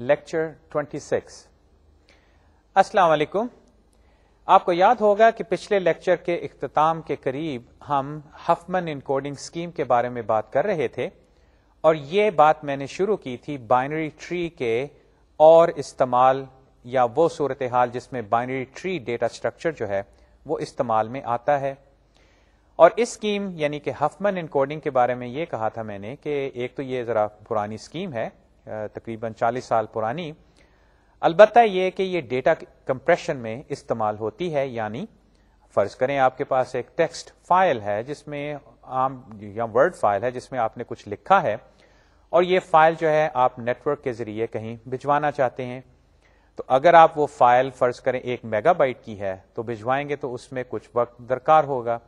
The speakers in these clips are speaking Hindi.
लेक्चर 26 अस्सलाम वालेकुम आपको याद होगा कि पिछले लेक्चर के अख्ताम के करीब हम हफमन इनकोडिंग स्कीम के बारे में बात कर रहे थे और ये बात मैंने शुरू की थी बाइनरी ट्री के और इस्तेमाल या वो सूरत हाल जिसमें बाइनरी ट्री डेटा स्ट्रक्चर जो है वो इस्तेमाल में आता है और इस स्कीम यानी कि हफमन इनकोडिंग के बारे में ये कहा था मैंने कि एक तो ये जरा पुरानी स्कीम है तकरीबन 40 साल पुरानी अलबत् यह कि ये डेटा कंप्रेशन में इस्तेमाल होती है यानी फर्ज करें आपके पास एक टेक्स्ट फाइल है जिसमें आम या वर्ड फाइल है जिसमें आपने कुछ लिखा है और ये फाइल जो है आप नेटवर्क के जरिए कहीं भिजवाना चाहते हैं तो अगर आप वो फाइल फर्ज करें एक मेगाबाइट की है तो भिजवाएंगे तो उसमें कुछ वक्त दरकार होगा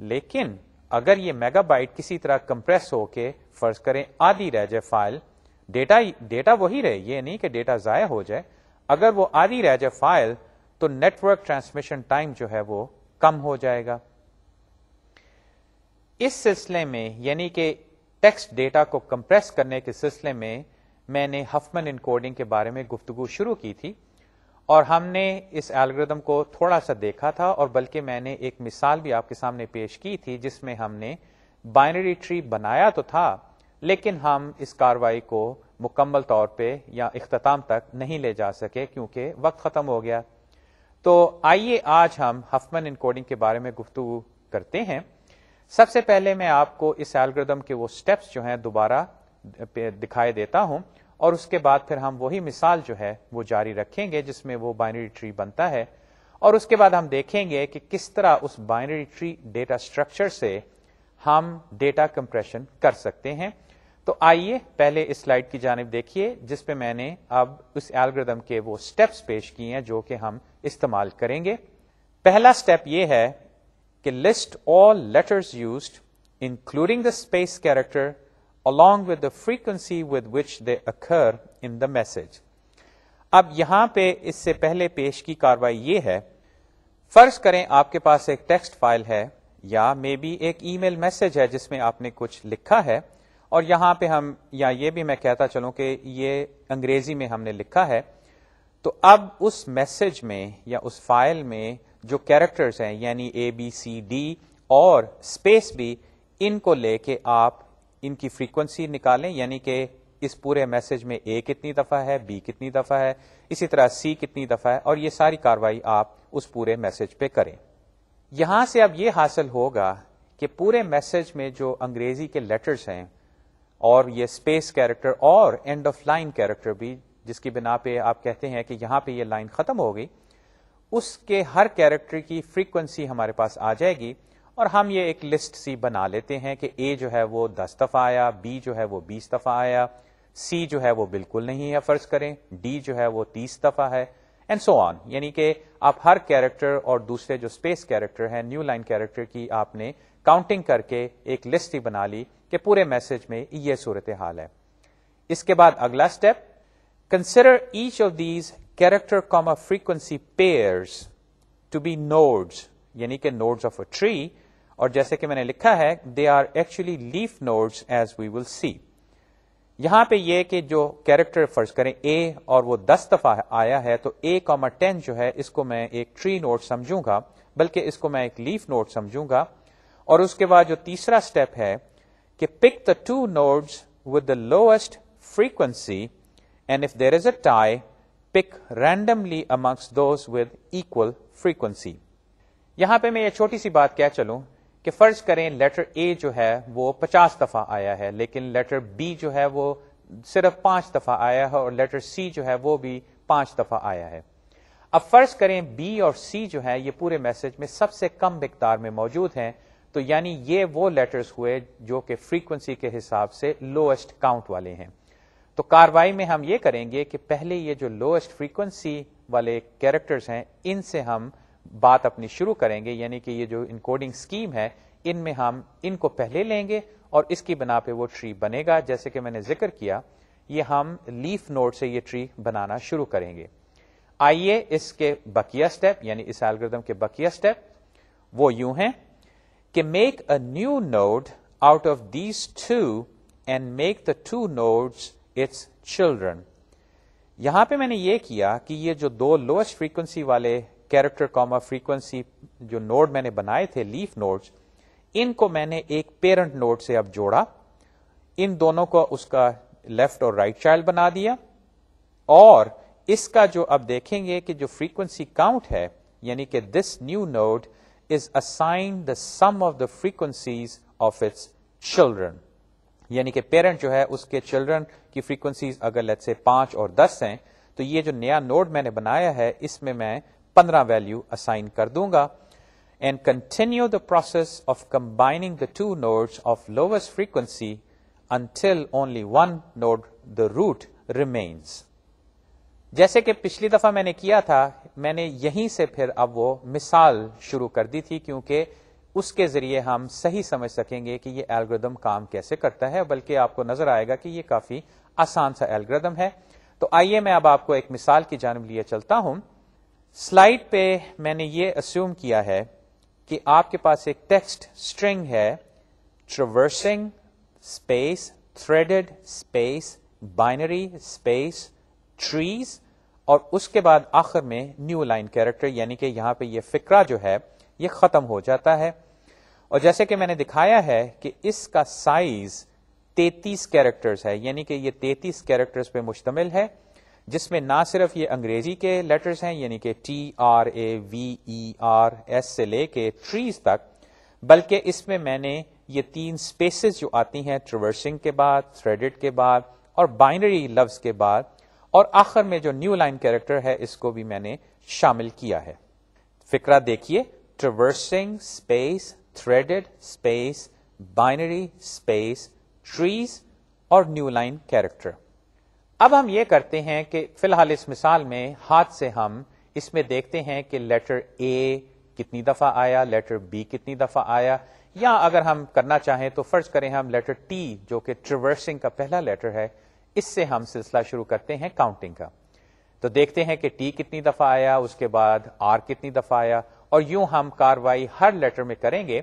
लेकिन अगर ये मेगाबाइट किसी तरह कंप्रेस होके फर्ज करें आधी रह जाए फाइल डेटा डेटा वही रहे ये नहीं कि डेटा ज़ाया हो जाए अगर वो आधी रह जाए फाइल तो नेटवर्क ट्रांसमिशन टाइम जो है वो कम हो जाएगा इस सिलसिले में यानी कि टेक्स्ट डेटा को कंप्रेस करने के सिलसिले में मैंने हफमन इनकोडिंग के बारे में गुफ्तगु शुरू की थी और हमने इस एल्गोरिदम को थोड़ा सा देखा था और बल्कि मैंने एक मिसाल भी आपके सामने पेश की थी जिसमें हमने बाइनरी ट्री बनाया तो था लेकिन हम इस कार्रवाई को मुकम्मल तौर पे या अख्ताम तक नहीं ले जा सके क्योंकि वक्त ख़त्म हो गया तो आइए आज हम हफमन इनकोडिंग के बारे में गुफ्तु करते हैं सबसे पहले मैं आपको इस एल्ग्रदम के वो स्टेप्स जो हैं दोबारा दिखाई देता हूं और उसके बाद फिर हम वही मिसाल जो है वो जारी रखेंगे जिसमें वो बाइनरी ट्री बनता है और उसके बाद हम देखेंगे कि किस तरह उस बाइनरी ट्री डेटा स्ट्रक्चर से हम डेटा कंप्रेशन कर सकते हैं तो आइए पहले इस स्लाइड की जानब देखिए जिसपे मैंने अब उस एल्ग्रदम के वो स्टेप्स पेश किए हैं जो कि हम इस्तेमाल करेंगे पहला स्टेप ये है कि list all letters use including the space character along with the frequency with which they occur in the message. अब यहां पे इससे पहले पेश की कार्रवाई ये है फर्ज करें आपके पास एक टेक्स्ट फाइल है या मे बी एक ईमेल मैसेज है जिसमें आपने कुछ लिखा है और यहां पे हम या ये भी मैं कहता चलूं कि ये अंग्रेजी में हमने लिखा है तो अब उस मैसेज में या उस फाइल में जो कैरेक्टर्स हैं यानी ए बी सी डी और स्पेस भी इनको लेके आप इनकी फ्रीक्वेंसी निकालें यानी कि इस पूरे मैसेज में ए कितनी दफा है बी कितनी दफा है इसी तरह सी कितनी दफा है और ये सारी कार्रवाई आप उस पूरे मैसेज पे करें यहां से अब ये हासिल होगा कि पूरे मैसेज में जो अंग्रेजी के लेटर्स हैं और ये स्पेस कैरेक्टर और एंड ऑफ लाइन कैरेक्टर भी जिसकी बिना पे आप कहते हैं कि यहां पे ये लाइन खत्म हो गई उसके हर कैरेक्टर की फ्रीक्वेंसी हमारे पास आ जाएगी और हम ये एक लिस्ट सी बना लेते हैं कि ए जो है वो दस दफा आया बी जो है वो बीस दफा आया सी जो है वो बिल्कुल नहीं है फर्ज करें डी जो है वो तीस दफा है एंड सो ऑन यानी कि आप हर कैरेक्टर और दूसरे जो स्पेस कैरेक्टर है न्यू लाइन कैरेक्टर की आपने काउंटिंग करके एक लिस्ट ही बना ली कि पूरे मैसेज में ये सूरत हाल है इसके बाद अगला step consider each of these character comma frequency pairs to be nodes यानी कि नोड्स ऑफ अ ट्री और जैसे कि मैंने लिखा है they are actually leaf nodes as we will see यहां पे ये कि जो कैरेक्टर फर्ज करें ए और वो दस दफा आया है तो ए कॉमा टेन जो है इसको मैं एक ट्री नोट समझूंगा बल्कि इसको मैं एक लीफ नोट समझूंगा और उसके बाद जो तीसरा स्टेप है कि pick the two nodes with the lowest frequency and if there is a tie, pick randomly amongst those with equal frequency. यहां पे मैं ये छोटी सी बात कह चलूं कि फर्ज करें लेटर ए जो है वो 50 दफा आया है लेकिन लेटर बी जो है वो सिर्फ पांच दफा आया है और लेटर सी जो है वो भी पांच दफा आया है अब फर्ज करें बी और सी जो है ये पूरे मैसेज में सबसे कम मकदार में मौजूद हैं तो यानी ये वो लेटर्स हुए जो कि फ्रीक्वेंसी के हिसाब से लोएस्ट काउंट वाले हैं तो कार्रवाई में हम ये करेंगे कि पहले ये जो लोएस्ट फ्रीक्वेंसी वाले कैरेक्टर्स हैं इनसे हम बात अपनी शुरू करेंगे यानी कि ये जो इनकोडिंग स्कीम है इनमें हम इनको पहले लेंगे और इसकी बना पे वो ट्री बनेगा जैसे कि मैंने जिक्र किया ये हम लीफ नोड से ये ट्री बनाना शुरू करेंगे आइए इसके बकिया स्टेप यानी इस एल्गोरिदम के बकिया स्टेप वो यूं हैं can make a new node out of these two and make the two nodes its children. यहाँ पे मैंने ये किया कि ये जो दो लोएस्ट फ्रीक्वेंसी वाले कैरेक्टर कॉमा फ्रीक्वेंसी जो नोड मैंने बनाए थे लीफ नोड्स इनको मैंने एक पेरेंट नोड से अब जोड़ा इन दोनों को उसका लेफ्ट और राइट right चाइल्ड बना दिया और इसका जो अब देखेंगे कि जो फ्रीक्वेंसी काउंट है यानी कि this new node is assigned the sum of the frequencies of its children यानी कि पेरेंट जो है उसके चिल्ड्रन की फ्रीक्वेंसीज अगर लेट से पांच और दस हैं तो ये जो नया नोड मैंने बनाया है इसमें मैं पंद्रह वैल्यू असाइन कर दूंगा and continue the process of combining the two nodes of lowest frequency until only one node, the root, remains. जैसे कि पिछली दफा मैंने किया था मैंने यहीं से फिर अब वो मिसाल शुरू कर दी थी क्योंकि उसके जरिए हम सही समझ सकेंगे कि ये एल्ग्रदम काम कैसे करता है बल्कि आपको नजर आएगा कि ये काफी आसान सा एल्ग्रदम है तो आइए मैं अब आपको एक मिसाल की जानब लिए चलता हूं स्लाइड पे मैंने ये अस्यूम किया है कि आपके पास एक टेक्स्ट स्ट्रिंग है traversing space threaded space binary space trees और उसके बाद आखिर में न्यू लाइन कैरेक्टर यानी कि यहां पे ये फिक्रा जो है ये खत्म हो जाता है और जैसे कि मैंने दिखाया है कि इसका साइज 33 कैरेक्टर्स है यानी कि ये 33 कैरेक्टर्स पे मुश्तमिल है जिसमें ना सिर्फ ये अंग्रेजी के लेटर्स हैं यानी कि T R A V E R S से लेके ट्रीज तक बल्कि इसमें मैंने ये तीन स्पेसेस जो आती हैं ट्रिवर्सिंग के बाद थ्रेडेड के बाद और बाइनरी लफ्ज के बाद और आखिर में जो न्यू लाइन कैरेक्टर है इसको भी मैंने शामिल किया है फिक्रा देखिए traversing space threaded space binary space trees और न्यू लाइन कैरेक्टर अब हम ये करते हैं कि फिलहाल इस मिसाल में हाथ से हम इसमें देखते हैं कि लेटर ए कितनी दफा आया लेटर बी कितनी दफा आया या अगर हम करना चाहें तो फर्ज करें हम लेटर टी जो कि ट्रिवर्सिंग का पहला लेटर है इससे हम सिलसिला शुरू करते हैं काउंटिंग का तो देखते हैं कि टी कितनी दफा आया उसके बाद आर कितनी दफा आया और यूं हम कार्रवाई हर लेटर में करेंगे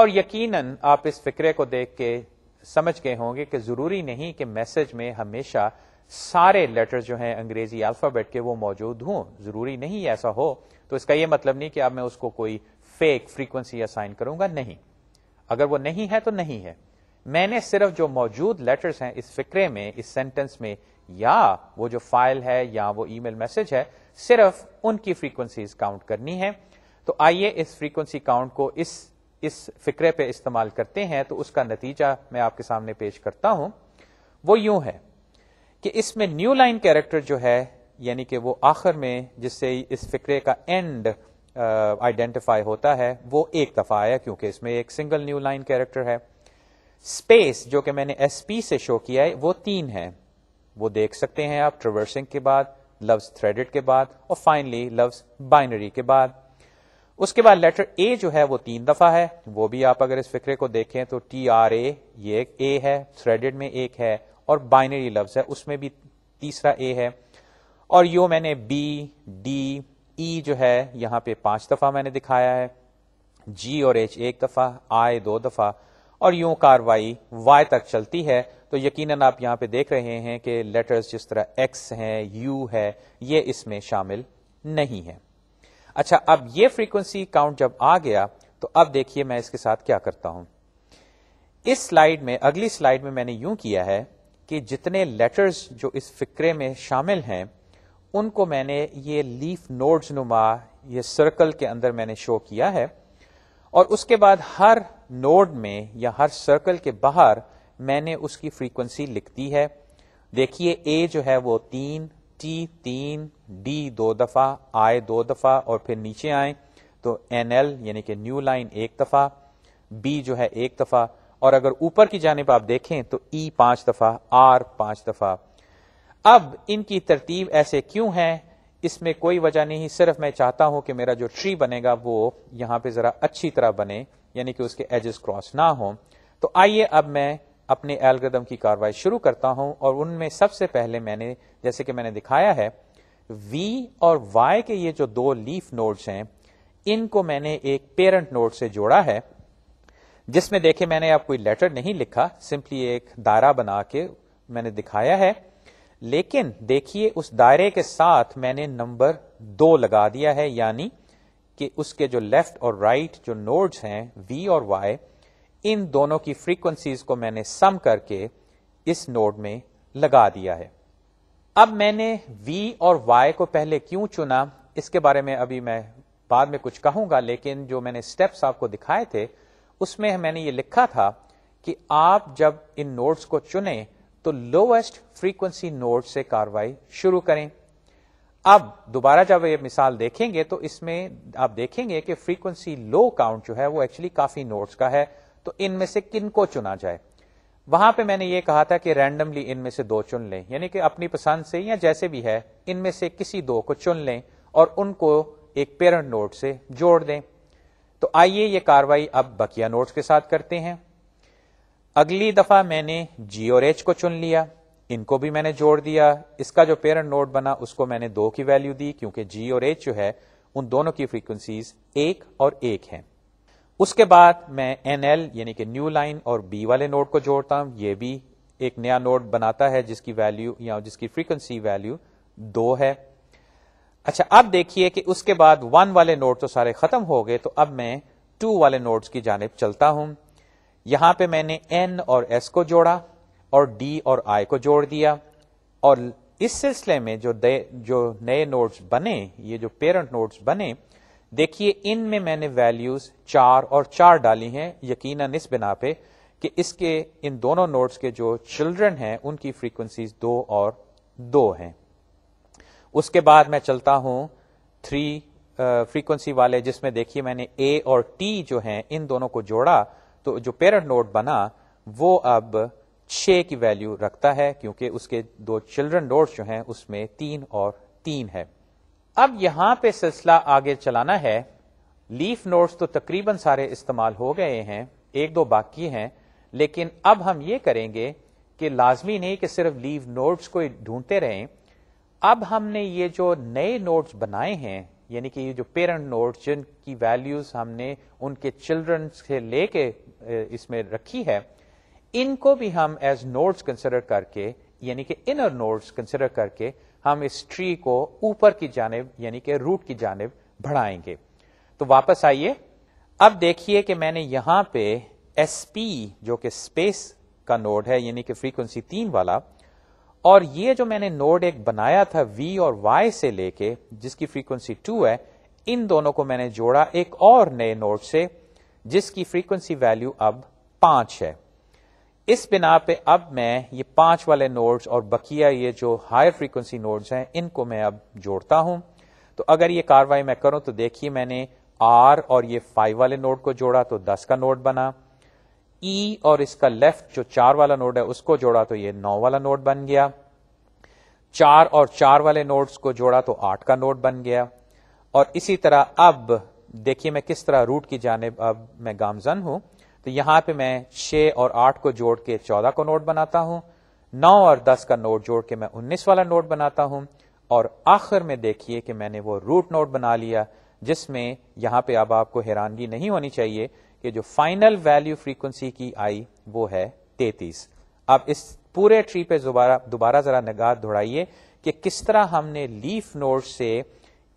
और यकीनन आप इस फिक्रे को देख के समझ गए होंगे कि जरूरी नहीं कि मैसेज में हमेशा सारे लेटर जो हैं अंग्रेजी अल्फाबेट के वो मौजूद हों जरूरी नहीं ऐसा हो तो इसका यह मतलब नहीं कि अब मैं उसको कोई फेक फ्रीक्वेंसी असाइन करूंगा नहीं अगर वो नहीं है तो नहीं है मैंने सिर्फ जो मौजूद लेटर्स हैं इस फिक्रे में इस सेंटेंस में या वो जो फाइल है या वो ईमेल मैसेज है सिर्फ उनकी फ्रीक्वेंसीज काउंट करनी है तो आइए इस फ्रीक्वेंसी काउंट को इस इस फिक्रे पे इस्तेमाल करते हैं तो उसका नतीजा मैं आपके सामने पेश करता हूं वो यूं है कि इसमें न्यू लाइन कैरेक्टर जो है यानी कि वो आखिर में जिससे इस फिक्रे का एंड आइडेंटिफाई uh, होता है वो एक दफा आया क्योंकि इसमें एक सिंगल न्यू लाइन कैरेक्टर है स्पेस जो कि मैंने एसपी से शो किया है वो तीन है वो देख सकते हैं आप ट्रवर्सिंग के बाद लव्स थ्रेडेड के बाद और फाइनली लव्स बाइनरी के बाद उसके बाद लेटर ए जो है वो तीन दफा है वो भी आप अगर इस फिक्रे को देखें तो टी आर ए ये ए है थ्रेडेड में एक है और बाइनरी लफ्ज है उसमें भी तीसरा ए है और यो मैंने बी डी ई e जो है यहां पे पांच दफा मैंने दिखाया है जी और एच एक दफा आई दो दफा और यूं कार्रवाई वाई तक चलती है तो यकीनन आप यहां पे देख रहे हैं कि लेटर्स जिस तरह एक्स हैं यू है ये इसमें शामिल नहीं है अच्छा अब ये फ्रीक्वेंसी काउंट जब आ गया तो अब देखिए मैं इसके साथ क्या करता हूं इस स्लाइड में अगली स्लाइड में मैंने यूं किया है कि जितने लेटर्स जो इस फिक्रे में शामिल हैं उनको मैंने ये लीफ नोड्स नुमा ये सर्कल के अंदर मैंने शो किया है और उसके बाद हर नोड में या हर सर्कल के बाहर मैंने उसकी फ्रीक्वेंसी लिख दी है देखिए ए जो है वो तीन टी तीन डी दो दफा आए दो दफा और फिर नीचे आए तो एन एल यानी कि न्यू लाइन एक दफा बी जो है एक दफा और अगर ऊपर की जानब आप देखें तो ई e पांच दफा आर पांच दफा अब इनकी तरतीब ऐसे क्यों है इसमें कोई वजह नहीं सिर्फ मैं चाहता हूं कि मेरा जो ट्री बनेगा वो यहां पे जरा अच्छी तरह बने यानी कि उसके एजेस क्रॉस ना हो तो आइए अब मैं अपने एल्गोदम की कार्रवाई शुरू करता हूं और उनमें सबसे पहले मैंने जैसे कि मैंने दिखाया है v और y के ये जो दो लीफ नोड्स हैं इनको मैंने एक पेरेंट नोड से जोड़ा है जिसमें देखे मैंने आप कोई लेटर नहीं लिखा सिंपली एक दायरा बना के मैंने दिखाया है लेकिन देखिए उस दायरे के साथ मैंने नंबर दो लगा दिया है यानी कि उसके जो लेफ्ट और राइट जो नोड्स हैं v और y इन दोनों की फ्रीक्वेंसीज को मैंने सम करके इस नोड में लगा दिया है अब मैंने v और y को पहले क्यों चुना इसके बारे में अभी मैं बाद में कुछ कहूंगा लेकिन जो मैंने स्टेप्स आपको दिखाए थे उसमें मैंने ये लिखा था कि आप जब इन नोड्स को चुने तो लोवेस्ट फ्रीक्वेंसी नोड से कार्रवाई शुरू करें अब दोबारा जब ये मिसाल देखेंगे तो इसमें आप देखेंगे कि फ्रीक्वेंसी लो काउंट जो है वो एक्चुअली काफी नोड्स का है तो इनमें से किन को चुना जाए वहां पे मैंने ये कहा था कि रैंडमली इनमें से दो चुन लें यानी कि अपनी पसंद से या जैसे भी है इनमें से किसी दो को चुन लें और उनको एक पेरेंट नोट से जोड़ दें तो आइए ये कार्रवाई अब बकिया नोट्स के साथ करते हैं अगली दफा मैंने जी और एच को चुन लिया इनको भी मैंने जोड़ दिया इसका जो पेरेंट नोड बना उसको मैंने दो की वैल्यू दी क्योंकि जी और एच जो है उन दोनों की फ्रीक्वेंसीज एक और एक है उसके बाद मैं एन एल यानी कि न्यू लाइन और बी वाले नोड को जोड़ता हूं ये भी एक नया नोड बनाता है जिसकी वैल्यू या जिसकी फ्रीक्वेंसी वैल्यू दो है अच्छा अब देखिए कि उसके बाद वन वाले नोड तो सारे खत्म हो गए तो अब मैं टू वाले नोड्स की जानब चलता हूं यहां पे मैंने एन और एस को जोड़ा और डी और आई को जोड़ दिया और इस सिलसिले में जो जो नए नोड्स बने ये जो पेरेंट नोड्स बने देखिए इनमें मैंने वैल्यूज चार और चार डाली हैं यकीनन इस बिना पे कि इसके इन दोनों नोड्स के जो चिल्ड्रन हैं उनकी फ्रीक्वेंसीज दो और दो हैं उसके बाद मैं चलता हूं थ्री फ्रीक्वेंसी वाले जिसमें देखिए मैंने ए और टी जो हैं इन दोनों को जोड़ा तो जो पेरेंट नोड बना वो अब छः की वैल्यू रखता है क्योंकि उसके दो चिल्ड्रन नोड्स जो हैं उसमें तीन और तीन है अब यहां पे सिलसिला आगे चलाना है लीफ नोड्स तो तकरीबन सारे इस्तेमाल हो गए हैं एक दो बाकी हैं लेकिन अब हम ये करेंगे कि लाजमी नहीं कि सिर्फ लीव नोड्स को ढूंढते रहें अब हमने ये जो नए नोड्स बनाए हैं यानी कि ये जो पेरेंट नोड्स जिनकी वैल्यूज हमने उनके चिल्ड्रन से लेके इसमें रखी है इनको भी हम एज नोड्स कंसिडर करके यानी कि इनर नोड्स कंसिडर करके हम इस ट्री को ऊपर की जानब यानी कि रूट की जानब बढ़ाएंगे तो वापस आइए अब देखिए कि मैंने यहां पे sp जो कि स्पेस का नोड है यानी कि फ्रीक्वेंसी तीन वाला और ये जो मैंने नोड एक बनाया था v और y से लेके जिसकी फ्रीक्वेंसी टू है इन दोनों को मैंने जोड़ा एक और नए नोड से जिसकी फ्रीक्वेंसी वैल्यू अब पांच है इस बिना पे अब मैं ये पांच वाले नोड्स और बकिया ये जो हायर फ्रीक्वेंसी नोड्स हैं इनको मैं अब जोड़ता हूं तो अगर ये कार्रवाई मैं करूं तो देखिए मैंने आर और ये फाइव वाले नोड को जोड़ा तो दस का नोड बना ई e और इसका लेफ्ट जो चार वाला नोड है उसको जोड़ा तो ये नौ वाला नोड बन गया चार और चार वाले नोड्स को जोड़ा तो आठ का नोड बन गया और इसी तरह अब देखिए मैं किस तरह रूट की जानब अब मैं गामजन हूं तो यहां पे मैं छह और आठ को जोड़ के चौदह को नोट बनाता हूं नौ और दस का नोट जोड़ के मैं उन्नीस वाला नोट बनाता हूं और आखिर में देखिए कि मैंने वो रूट नोट बना लिया जिसमें यहां पे अब आपको हैरानगी नहीं होनी चाहिए कि जो फाइनल वैल्यू फ्रीक्वेंसी की आई वो है तैतीस अब इस पूरे ट्री पे दोबारा दोबारा जरा नगाह दौड़ाइए कि किस तरह हमने लीफ नोट से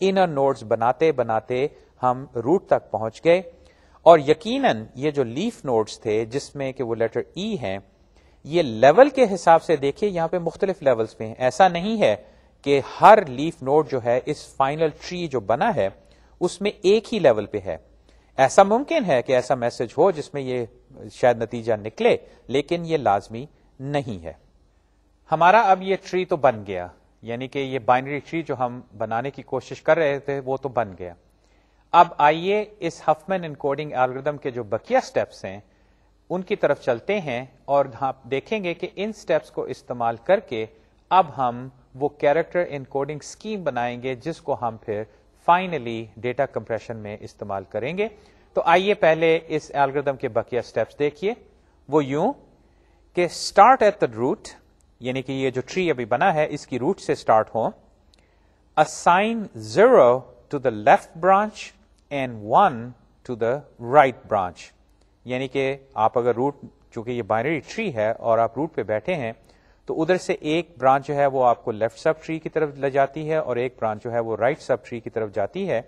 इनर नोट्स बनाते बनाते हम रूट तक पहुंच गए और यकीनन ये जो लीफ नोड्स थे जिसमें कि वो लेटर ई है ये लेवल के हिसाब से देखिए यहां पे मुख्तलिफ लेवल्स पे हैं ऐसा नहीं है कि हर लीफ नोड जो है इस फाइनल ट्री जो बना है उसमें एक ही लेवल पे है ऐसा मुमकिन है कि ऐसा मैसेज हो जिसमें ये शायद नतीजा निकले लेकिन ये लाजमी नहीं है हमारा अब ये ट्री तो बन गया यानी कि ये बाइनरी ट्री जो हम बनाने की कोशिश कर रहे थे वो तो बन गया अब आइए इस हफमैन इनकोडिंग एल्गोरिदम के जो बकिया स्टेप्स हैं उनकी तरफ चलते हैं और आप देखेंगे कि इन स्टेप्स को इस्तेमाल करके अब हम वो कैरेक्टर इनकोडिंग स्कीम बनाएंगे जिसको हम फिर फाइनली डेटा कंप्रेशन में इस्तेमाल करेंगे तो आइए पहले इस एल्गोरिदम के बकिया स्टेप्स देखिए वो यूं कि स्टार्ट एट द रूट यानी कि ये जो ट्री अभी बना है इसकी रूट से स्टार्ट हो assign zero to the left branch and one to the right branch यानी कि आप अगर रूट चूंकि ये बाइनरी ट्री है और आप रूट पे बैठे हैं तो उधर से एक ब्रांच जो है वो आपको लेफ्ट सब ट्री की तरफ ले जाती है और एक ब्रांच जो है वो राइट सब ट्री की तरफ जाती है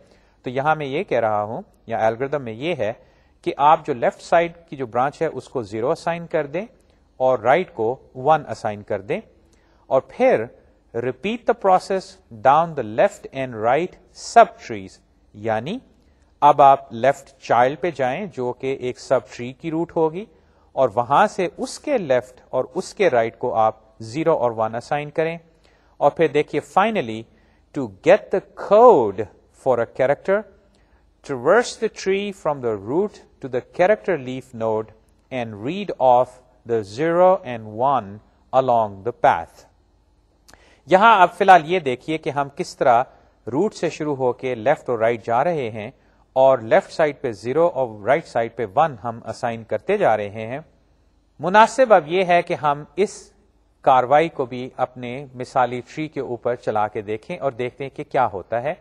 तो यहां मैं ये कह रहा हूं या एल्गोरिदम में ये है कि आप जो लेफ्ट साइड की जो ब्रांच है उसको जीरो असाइन कर दें और राइट right को वन असाइन कर दें और फिर repeat the process down the left and right subtrees. trees یعنی اب left child پہ جائیں جو کہ ایک sub tree کی روٹ ہوگی اور وہاں سے left اور اس right کو آپ 0 اور 1 assign کریں اور پھر دیکھیے finally to get the code for a character traverse the tree from the root to the character leaf node and read off the 0 and 1 along the path यहां आप फिलहाल ये देखिए कि हम किस तरह रूट से शुरू होकर लेफ्ट और राइट जा रहे हैं और लेफ्ट साइड पे जीरो और राइट साइड पे वन हम असाइन करते जा रहे हैं मुनासिब अब यह है कि हम इस कार्रवाई को भी अपने मिसाली ट्री के ऊपर चला के देखें और देखते हैं कि क्या होता है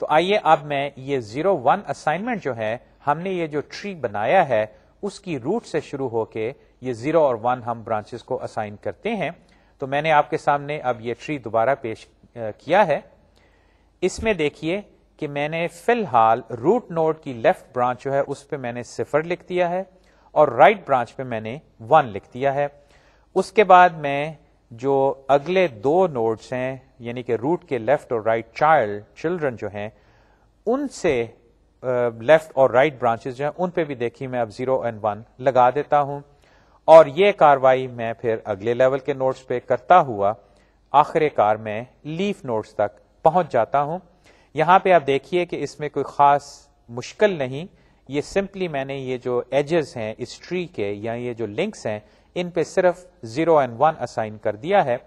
तो आइए अब मैं ये जीरो वन असाइनमेंट जो है हमने ये जो ट्री बनाया है उसकी रूट से शुरू होके ये जीरो और वन हम ब्रांचेस को असाइन करते हैं तो मैंने आपके सामने अब ये ट्री दोबारा पेश किया है इसमें देखिए कि मैंने फिलहाल रूट नोड की लेफ्ट ब्रांच जो है उस पर मैंने सिफर लिख दिया है और राइट ब्रांच पे मैंने वन लिख दिया है उसके बाद मैं जो अगले दो नोड्स हैं यानी कि रूट के लेफ्ट और राइट चाइल्ड चिल्ड्रन जो हैं उनसे लेफ्ट और राइट ब्रांचेस जो हैं उन पे भी देखिए मैं अब जीरो एंड वन लगा देता हूं और ये कार्रवाई मैं फिर अगले लेवल के नोट्स पे करता हुआ आखिरकार मैं लीफ नोट्स तक पहुंच जाता हूं यहां पे आप देखिए कि इसमें कोई खास मुश्किल नहीं ये सिंपली मैंने ये जो एजेस हैं इस ट्री के या ये जो लिंक्स हैं इन पे सिर्फ जीरो एंड वन असाइन कर दिया है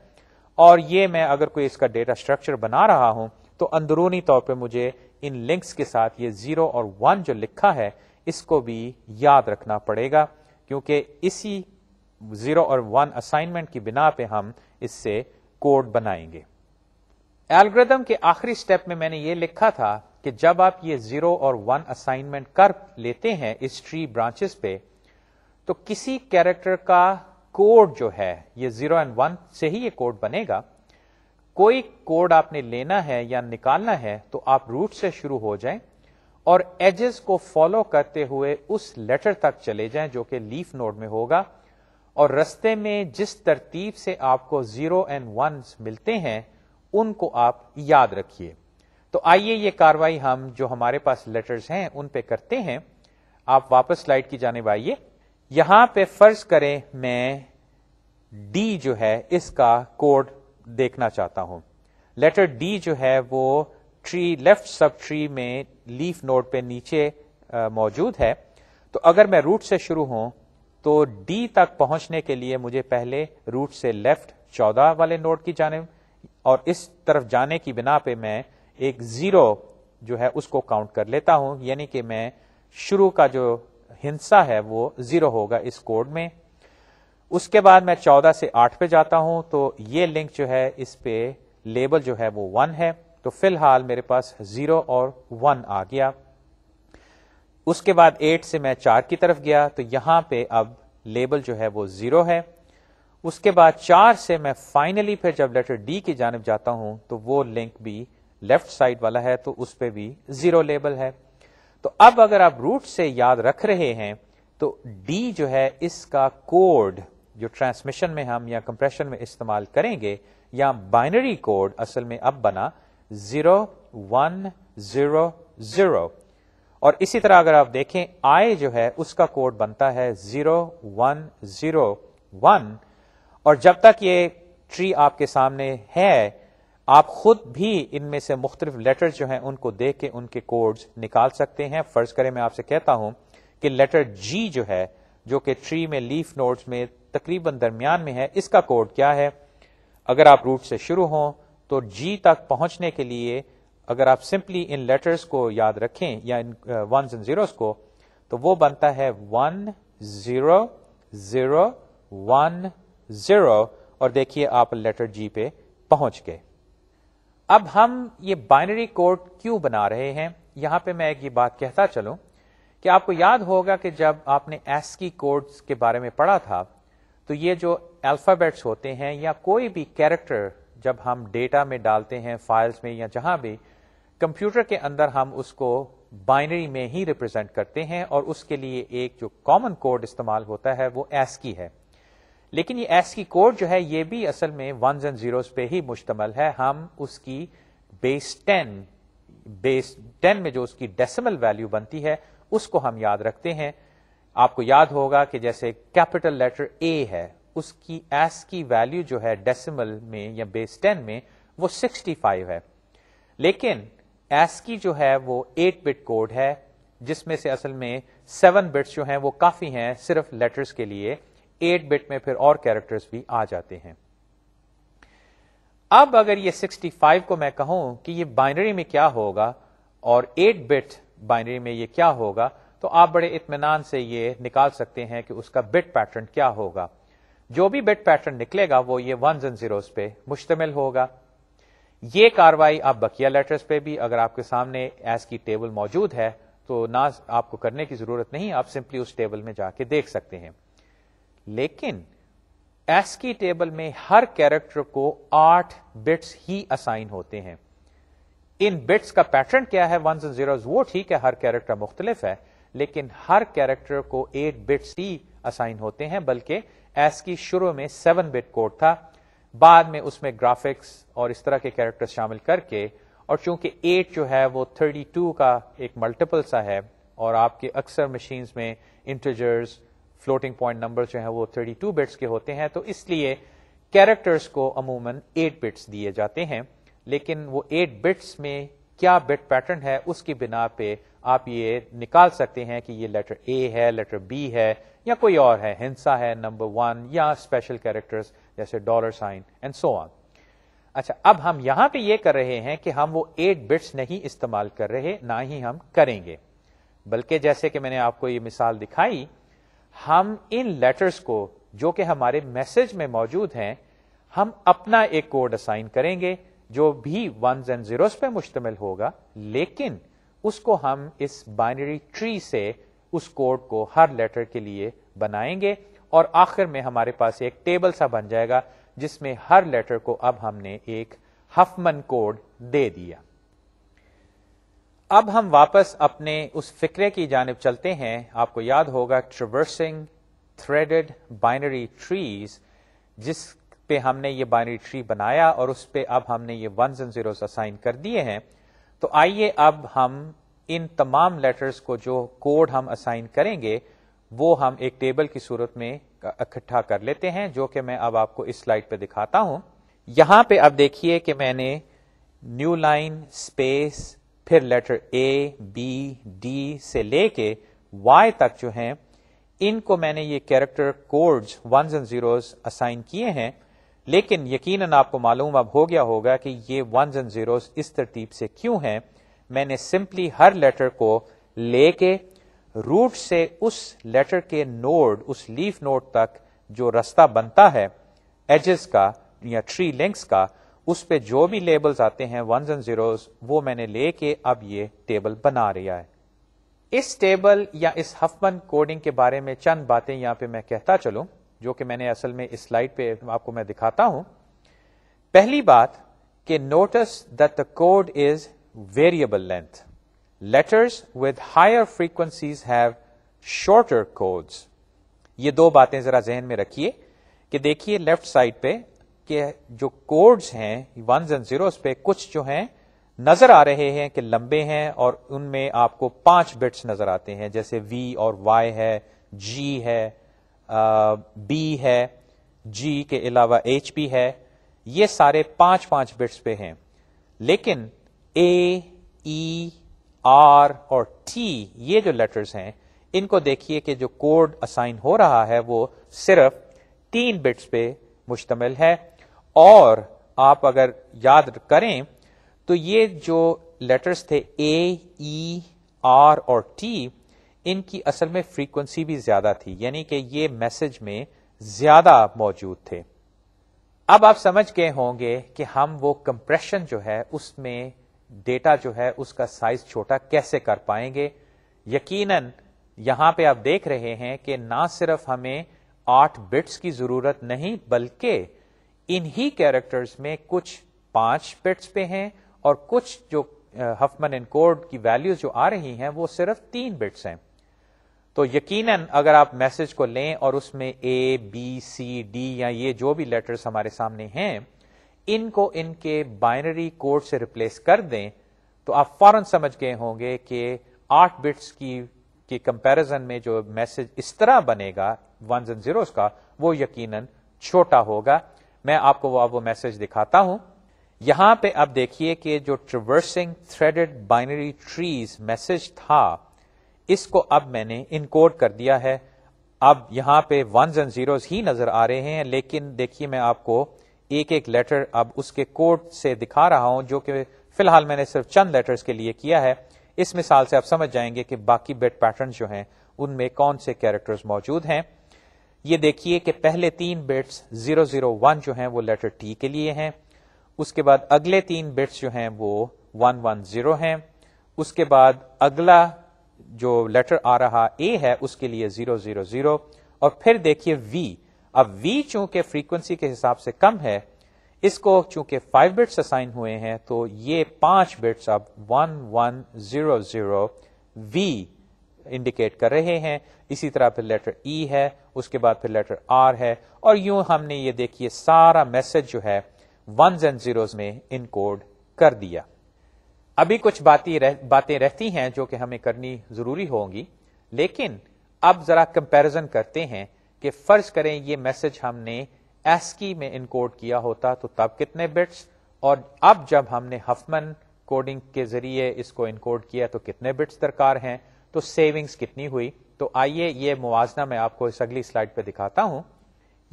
और ये मैं अगर कोई इसका डेटा स्ट्रक्चर बना रहा हूं तो अंदरूनी तौर पे मुझे इन लिंक्स के साथ ये जीरो और वन जो लिखा है इसको भी याद रखना पड़ेगा क्योंकि इसी जीरो और वन असाइनमेंट की बिना पे हम इससे कोड बनाएंगे एल्ग्रिदम के आखिरी स्टेप में मैंने ये लिखा था कि जब आप ये जीरो और वन असाइनमेंट कर लेते हैं इस ट्री ब्रांचेस पे तो किसी कैरेक्टर का कोड जो है ये जीरो एंड वन से ही ये कोड बनेगा कोई कोड आपने लेना है या निकालना है तो आप रूट से शुरू हो जाएं और एजेस को फॉलो करते हुए उस लेटर तक चले जाएं जो कि लीफ नोड में होगा और रस्ते में जिस तरतीब से आपको जीरो एंड वन मिलते हैं उनको आप याद रखिए तो आइए ये कार्रवाई हम जो हमारे पास लेटर्स हैं उन पे करते हैं आप वापस स्लाइड की जाने आइए यहां पे फर्ज करें मैं डी जो है इसका कोड देखना चाहता हूं लेटर डी जो है वो ट्री लेफ्ट सब ट्री में लीफ नोड पे नीचे मौजूद है तो अगर मैं रूट से शुरू हूं तो डी तक पहुंचने के लिए मुझे पहले रूट से लेफ्ट चौदह वाले नोड की जाने और इस तरफ जाने की बिना पे मैं एक जीरो जो है उसको काउंट कर लेता हूं यानी कि मैं शुरू का जो हिंसा है वो जीरो होगा इस कोड में उसके बाद मैं चौदह से आठ पे जाता हूं तो ये लिंक जो है इस पे लेबल जो है वो वन है तो फिलहाल मेरे पास जीरो और वन आ गया उसके बाद एट से मैं चार की तरफ गया तो यहां पे अब लेबल जो है वो जीरो है उसके बाद चार से मैं फाइनली फिर जब लेटर डी की जानब जाता हूं तो वो लिंक भी लेफ्ट साइड वाला है तो उस पर भी जीरो लेबल है तो अब अगर आप रूट से याद रख रहे हैं तो डी जो है इसका कोड जो ट्रांसमिशन में हम या कंप्रेशन में इस्तेमाल करेंगे या बाइनरी कोड असल में अब बना जीरो वन जीरो जीरो और इसी तरह अगर आप देखें आई जो है उसका कोड बनता है जीरो वन जीरो वन और जब तक ये ट्री आपके सामने है आप खुद भी इनमें से मुख्तलिफ लेटर जो हैं उनको देख के उनके कोड्स निकाल सकते हैं फर्ज करें मैं आपसे कहता हूं कि लेटर जी जो है जो कि ट्री में लीफ नोड्स में तकरीबन दरमियान में है इसका कोड क्या है अगर आप रूट से शुरू हों तो जी तक पहुंचने के लिए अगर आप सिंपली इन लेटर्स को याद रखें या इन वन एंड जीरोस को तो वो बनता है one zero zero one zero और देखिए आप लेटर जी पे पहुंच गए अब हम ये बाइनरी कोड क्यों बना रहे हैं यहां पे मैं एक ये बात कहता चलूं कि आपको याद होगा कि जब आपने एस्की कोड्स के बारे में पढ़ा था तो ये जो अल्फाबेट्स होते हैं या कोई भी कैरेक्टर जब हम डेटा में डालते हैं फाइल्स में या जहां भी कंप्यूटर के अंदर हम उसको बाइनरी में ही रिप्रेजेंट करते हैं और उसके लिए एक जो कॉमन कोड इस्तेमाल होता है वो एस्की है लेकिन ये एस्की कोड जो है ये भी असल में वंस एंड जीरोस पे ही मुश्तमल है हम उसकी बेस टेन बेस टेन में जो उसकी डेसिमल वैल्यू बनती है उसको हम याद रखते हैं आपको याद होगा कि जैसे कैपिटल लेटर ए है उसकी एस की वैल्यू जो है डेसिमल में या बेस टेन में वो 65 है लेकिन एस की जो है वो 8 बिट कोड है जिसमें से असल में 7 बिट्स जो हैं वो काफी हैं सिर्फ लेटर्स के लिए 8 बिट में फिर और कैरेक्टर्स भी आ जाते हैं अब अगर ये 65 को मैं कहूं कि ये बाइनरी में क्या होगा और 8 बिट बाइनरी में ये क्या होगा तो आप बड़े इतमान से ये निकाल सकते हैं कि उसका बिट पैटर्न क्या होगा जो भी बिट पैटर्न निकलेगा वो ये वन एंड जीरोस पे मुश्तमिल होगा ये कार्रवाई आप बकिया लेटर्स पे भी अगर आपके सामने एस की टेबल मौजूद है तो ना आपको करने की जरूरत नहीं आप सिंपली उस टेबल में जाके देख सकते हैं लेकिन एस की टेबल में हर कैरेक्टर को आठ बिट्स ही असाइन होते हैं इन बिट्स का पैटर्न क्या है वन एंड जीरोज वो ठीक है हर कैरेक्टर मुख्तलिफ है लेकिन हर कैरेक्टर को एट बिट्स ही असाइन होते हैं बल्कि एस्की शुरू में सेवन बिट कोड था बाद में उसमें ग्राफिक्स और इस तरह के कैरेक्टर्स शामिल करके और चूंकि एट जो है वो थर्टी टू का एक मल्टीपल सा है और आपके अक्सर मशीन्स में इंटरजर्स फ्लोटिंग पॉइंट नंबर जो है वो थर्टी टू बिट्स के होते हैं तो इसलिए कैरेक्टर्स को अमूमन एट बिट्स दिए जाते हैं लेकिन वो एट बिट्स में क्या बिट पैटर्न है उसकी बिना पे आप ये निकाल सकते हैं कि ये लेटर ए है लेटर बी है या कोई और है हिंसा है नंबर वन या स्पेशल कैरेक्टर्स जैसे dollar sign and so on अच्छा अब हम यहां पे ये कर रहे हैं कि हम वो एट बिट्स नहीं इस्तेमाल कर रहे ना ही हम करेंगे बल्कि जैसे कि मैंने आपको ये मिसाल दिखाई हम इन लेटर्स को जो कि हमारे मैसेज में मौजूद हैं हम अपना एक कोड असाइन करेंगे जो भी वन एंड जीरोस पे मुश्तमिल होगा लेकिन उसको हम इस बाइनरी ट्री से उस कोड को हर लेटर के लिए बनाएंगे और आखिर में हमारे पास एक टेबल सा बन जाएगा जिसमें हर लेटर को अब हमने एक हफमन कोड दे दिया अब हम वापस अपने उस फिक्रे की जानब चलते हैं आपको याद होगा ट्रवर्सिंग थ्रेडेड बाइनरी ट्रीज जिस पे हमने ये बाइनरी ट्री बनाया और उस पे अब हमने ये वन एंड जीरोस असाइन कर दिए हैं तो आइए अब हम इन तमाम लेटर्स को जो कोड हम असाइन करेंगे वो हम एक टेबल की सूरत में इकट्ठा कर लेते हैं जो कि मैं अब आपको इस स्लाइड पे दिखाता हूं यहां पे आप देखिए कि मैंने न्यू लाइन स्पेस फिर लेटर ए बी डी से लेके वाई तक जो है इनको मैंने ये character codes one and zeros assign किए हैं लेकिन यकीनन आपको मालूम अब हो गया होगा कि ये वंस एंड जीरोस इस तरतीब से क्यों हैं मैंने सिंपली हर लेटर को लेके रूट से उस लेटर के नोड उस लीफ नोड तक जो रास्ता बनता है एजेस का या ट्री लिंक्स का उस पे जो भी लेबल्स आते हैं वंस एंड जीरोस वो मैंने लेके अब ये टेबल बना रहा है इस टेबल या इस हफमन कोडिंग के बारे में चंद बातें यहां पे मैं कहता चलूं जो कि मैंने असल में इस स्लाइड पे आपको मैं दिखाता हूं पहली बात कि notice that the code is variable length letters with higher frequencies have shorter codes ये दो बातें जरा जहन में रखिए कि देखिए लेफ्ट साइड पे कि जो कोड्स हैं वन एंड जीरोस पे कुछ जो हैं नजर आ रहे हैं कि लंबे हैं और उनमें आपको पांच बिट्स नजर आते हैं जैसे वी और वाई है जी है बी है जी के अलावा एच पी है ये सारे पांच पांच बिट्स पे हैं लेकिन ए ई आर और टी ये जो लेटर्स हैं इनको देखिए कि जो कोड असाइन हो रहा है वो सिर्फ तीन बिट्स पे मुश्तमिल है और आप अगर याद करें तो ये जो लेटर्स थे ए ई आर और टी इनकी असल में फ्रीक्वेंसी भी ज्यादा थी यानी कि ये मैसेज में ज्यादा मौजूद थे अब आप समझ गए होंगे कि हम वो कंप्रेशन जो है उसमें डेटा जो है उसका साइज छोटा कैसे कर पाएंगे यकीनन यहां पे आप देख रहे हैं कि ना सिर्फ हमें आठ बिट्स की जरूरत नहीं बल्कि इन्हीं कैरेक्टर्स में कुछ पांच बिट्स पे हैं और कुछ जो हफमन एनकोड की वैल्यूज जो आ रही हैं वो सिर्फ तीन बिट्स हैं तो यकीनन अगर आप मैसेज को लें और उसमें ए बी सी डी या ये जो भी लेटर्स हमारे सामने हैं इनको इनके बाइनरी कोड से रिप्लेस कर दें तो आप फौरन समझ गए होंगे कि आठ बिट्स की के कंपैरिजन में जो मैसेज इस तरह बनेगा वन एंड जीरोस का वो यकीनन छोटा होगा मैं आपको वो अब वो मैसेज दिखाता हूं यहां पे आप देखिए कि जो traversing threaded binary trees message था इसको अब मैंने इनकोड कर दिया है अब यहां पे वंस एंड जीरोस ही नजर आ रहे हैं लेकिन देखिए मैं आपको एक एक लेटर अब उसके कोड से दिखा रहा हूं जो कि फिलहाल मैंने सिर्फ चंद लेटर्स के लिए किया है इस मिसाल से आप समझ जाएंगे कि बाकी बेट पैटर्न जो हैं उनमें कौन से कैरेक्टर्स मौजूद हैं ये देखिए कि पहले तीन बिट्स 001 जो हैं वो लेटर टी के लिए हैं उसके बाद अगले तीन बिट्स जो हैं वो 110 हैं उसके बाद अगला जो लेटर आ रहा ए है उसके लिए जीरो जीरो जीरो और फिर देखिए वी अब वी चूंकि फ्रीक्वेंसी के हिसाब से कम है इसको चूंकि फाइव बिट्स असाइन हुए हैं तो ये पांच बिट्स अब one one zero zero we indicate कर रहे हैं इसी तरह फिर लेटर ई e है उसके बाद फिर लेटर आर है और यूं हमने ये देखिए सारा मैसेज जो है वन एंड जीरोस में इनकोड कर दिया अभी कुछ बातें रह, बातें रहती हैं जो कि हमें करनी जरूरी होंगी लेकिन अब जरा कंपैरिजन करते हैं कि फर्ज करें ये मैसेज हमने एस्की में इनकोड किया होता तो तब कितने बिट्स और अब जब हमने हफमन कोडिंग के जरिए इसको इनकोड किया तो कितने बिट्स दरकार हैं तो सेविंग्स कितनी हुई तो आइए ये मुआजना मैं आपको इस अगली स्लाइड पे दिखाता हूं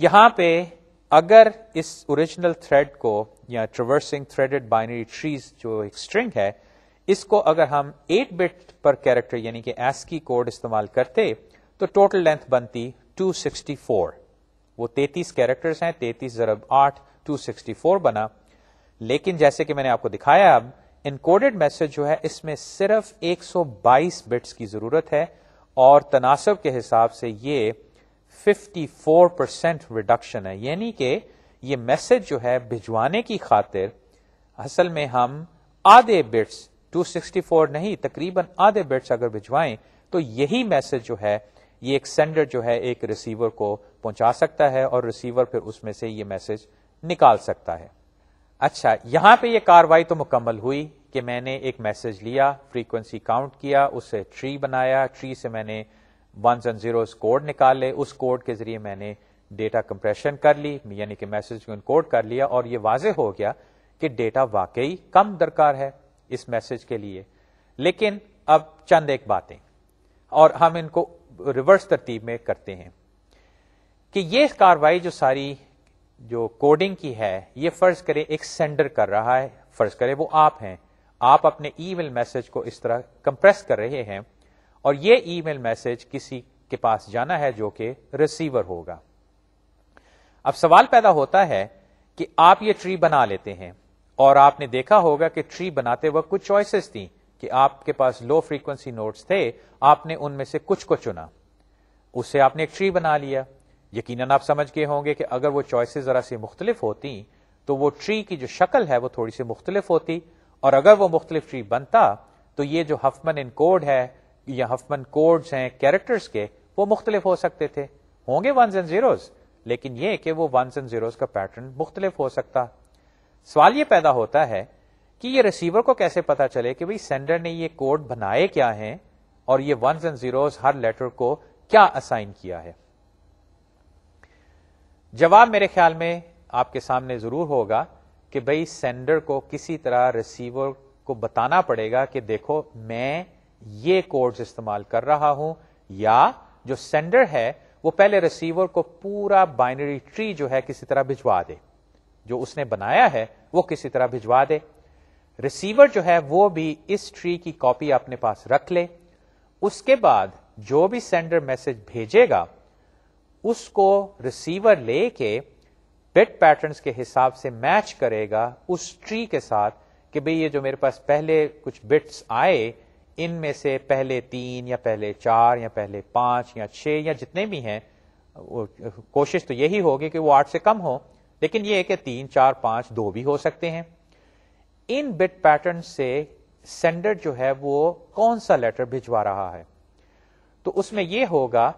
यहां पे अगर इस ओरिजिनल थ्रेड को या ट्रवर्सिंग थ्रेडेड बाइनरी ट्रीज जो एक स्ट्रिंग है इसको अगर हम 8 बिट पर कैरेक्टर यानी कि एस्की कोड इस्तेमाल करते तो टोटल लेंथ बनती 264 वो 33 कैरेक्टर्स हैं 33 जरब 8 264 बना लेकिन जैसे कि मैंने आपको दिखाया अब इनकोडेड मैसेज जो है इसमें सिर्फ 122 बिट्स की जरूरत है और तनासब के हिसाब से ये 54 परसेंट रिडक्शन है यानी कि ये मैसेज जो है भिजवाने की खातिर असल में हम आधे बिट्स 264 नहीं तकरीबन आधे बिट्स अगर भिजवाएं तो यही मैसेज जो है ये एक सेंडर जो है एक रिसीवर को पहुंचा सकता है और रिसीवर फिर उसमें से ये मैसेज निकाल सकता है अच्छा यहां पे ये कार्रवाई तो मुकम्मल हुई कि मैंने एक मैसेज लिया फ्रीक्वेंसी काउंट किया उससे ट्री बनाया ट्री से मैंने वन एंड जीरोस कोड निकाले उस कोड के जरिए मैंने डेटा कंप्रेशन कर ली यानी कि मैसेज को इनकोड कर लिया और ये वाजह हो गया कि डेटा वाकई कम दरकार है इस मैसेज के लिए लेकिन अब चंद एक बातें और हम इनको रिवर्स तरतीब में करते हैं कि ये कार्रवाई जो सारी जो कोडिंग की है ये फर्ज करे एक सेंडर कर रहा है फर्ज करे वो आप हैं आप अपने ईमेल मैसेज को इस तरह कंप्रेस कर रहे हैं और ये ईमेल मैसेज किसी के पास जाना है जो कि रिसीवर होगा अब सवाल पैदा होता है कि आप ये ट्री बना लेते हैं और आपने देखा होगा कि ट्री बनाते वक्त कुछ चॉइसेस थी कि आपके पास लो फ्रीक्वेंसी नोट्स थे आपने उनमें से कुछ को चुना उससे आपने एक ट्री बना लिया यकीनन आप समझ गए होंगे कि अगर वो चॉइसेस जरा सी मुख्तलिफ होती तो वो ट्री की जो शक्ल है वो थोड़ी सी मुख्तलिफ होती और अगर वो मुख्तलिफ ट्री बनता तो ये जो हफमन इन कोड है या हफमन कोड्स हैं कैरेक्टर्स के वो मुख्तलिफ हो सकते थे होंगे वंस एंड जीरोज़ लेकिन यह कि वो वंस एंड जीरोस का पैटर्न मुख्तलिफ हो सकता सवाल ये पैदा होता है कि ये रिसीवर को कैसे पता चले कि भाई सेंडर ने ये कोड बनाए क्या हैं और ये वंस एंड जीरोस हर लेटर को क्या असाइन किया है जवाब मेरे ख्याल में आपके सामने जरूर होगा कि भाई सेंडर को किसी तरह रिसीवर को बताना पड़ेगा कि देखो मैं ये कोड्स इस्तेमाल कर रहा हूं या जो सेंडर है वो पहले रिसीवर को पूरा बाइनरी ट्री जो है किसी तरह भिजवा दे जो उसने बनाया है वो किसी तरह भिजवा दे रिसीवर जो है वो भी इस ट्री की कॉपी अपने पास रख ले उसके बाद जो भी सेंडर मैसेज भेजेगा उसको रिसीवर लेके बिट पैटर्न्स के हिसाब से मैच करेगा उस ट्री के साथ कि भाई ये जो मेरे पास पहले कुछ बिट्स आए इनमें से पहले तीन या पहले चार या पहले पांच या छह या जितने भी हैं कोशिश तो यही होगी कि वो आठ से कम हो लेकिन ये कि तीन चार पांच दो भी हो सकते हैं इन बिट पैटर्न से सेंडर जो है वो कौन सा लेटर भिजवा रहा है तो उसमें यह होगा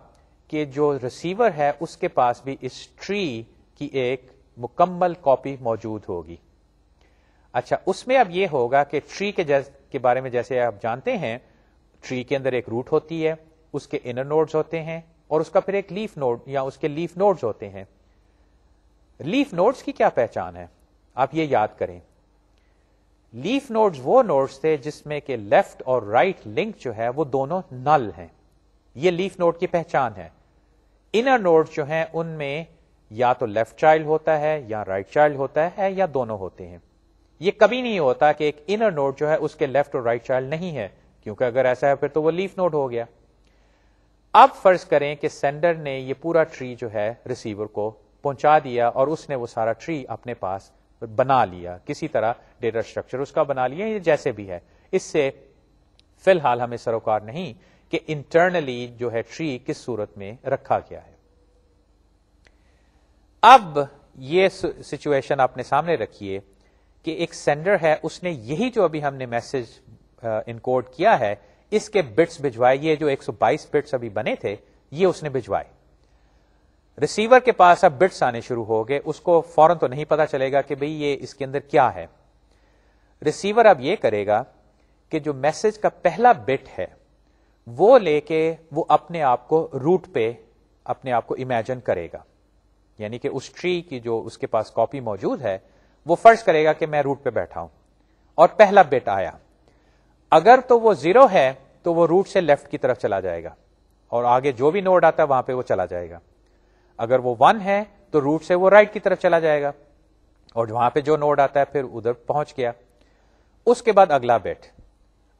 कि जो रिसीवर है उसके पास भी इस ट्री की एक मुकम्मल कॉपी मौजूद होगी अच्छा उसमें अब यह होगा कि ट्री के के बारे में जैसे आप जानते हैं ट्री के अंदर एक रूट होती है उसके इनर नोड्स होते हैं और उसका फिर एक लीफ नोड या उसके लीफ नोड्स होते हैं लीफ नोड्स की क्या पहचान है आप ये याद करें लीफ नोड्स वो नोड्स थे जिसमें के लेफ्ट और राइट लिंक जो है वो दोनों नल हैं ये लीफ नोड की पहचान है इनर नोड्स जो हैं उनमें या तो लेफ्ट चाइल्ड होता है या राइट right चाइल्ड होता है या दोनों होते हैं ये कभी नहीं होता कि एक इनर नोड जो है उसके लेफ्ट और राइट चाइल्ड नहीं है क्योंकि अगर ऐसा है फिर तो वो लीफ नोड हो गया अब फर्ज करें कि सेंडर ने ये पूरा ट्री जो है रिसीवर को पहुंचा दिया और उसने वो सारा ट्री अपने पास बना लिया किसी तरह डेटा स्ट्रक्चर उसका बना लिया ये जैसे भी है इससे फिलहाल हमें सरोकार नहीं कि इंटरनली जो है ट्री किस सूरत में रखा गया है अब ये सिचुएशन अपने सामने रखिए कि एक सेंडर है उसने यही जो अभी हमने मैसेज इनकोड uh, किया है इसके बिट्स भिजवाए ये जो 122 बिट्स अभी बने थे ये उसने भिजवाए रिसीवर के पास अब बिट्स आने शुरू हो गए उसको फौरन तो नहीं पता चलेगा कि भाई ये इसके अंदर क्या है रिसीवर अब ये करेगा कि जो मैसेज का पहला बिट है वो लेके वो अपने आप को रूट पे अपने आप को इमेजिन करेगा यानी कि उस ट्री की जो उसके पास कॉपी मौजूद है वो फर्ज करेगा कि मैं रूट पे बैठा हूं और पहला बिट आया अगर तो वो जीरो है तो वो रूट से लेफ्ट की तरफ चला जाएगा और आगे जो भी नोड आता है वहां पे वो चला जाएगा अगर वो वन है तो रूट से वो राइट की तरफ चला जाएगा और वहां पे जो नोड आता है फिर उधर पहुंच गया उसके बाद अगला बेट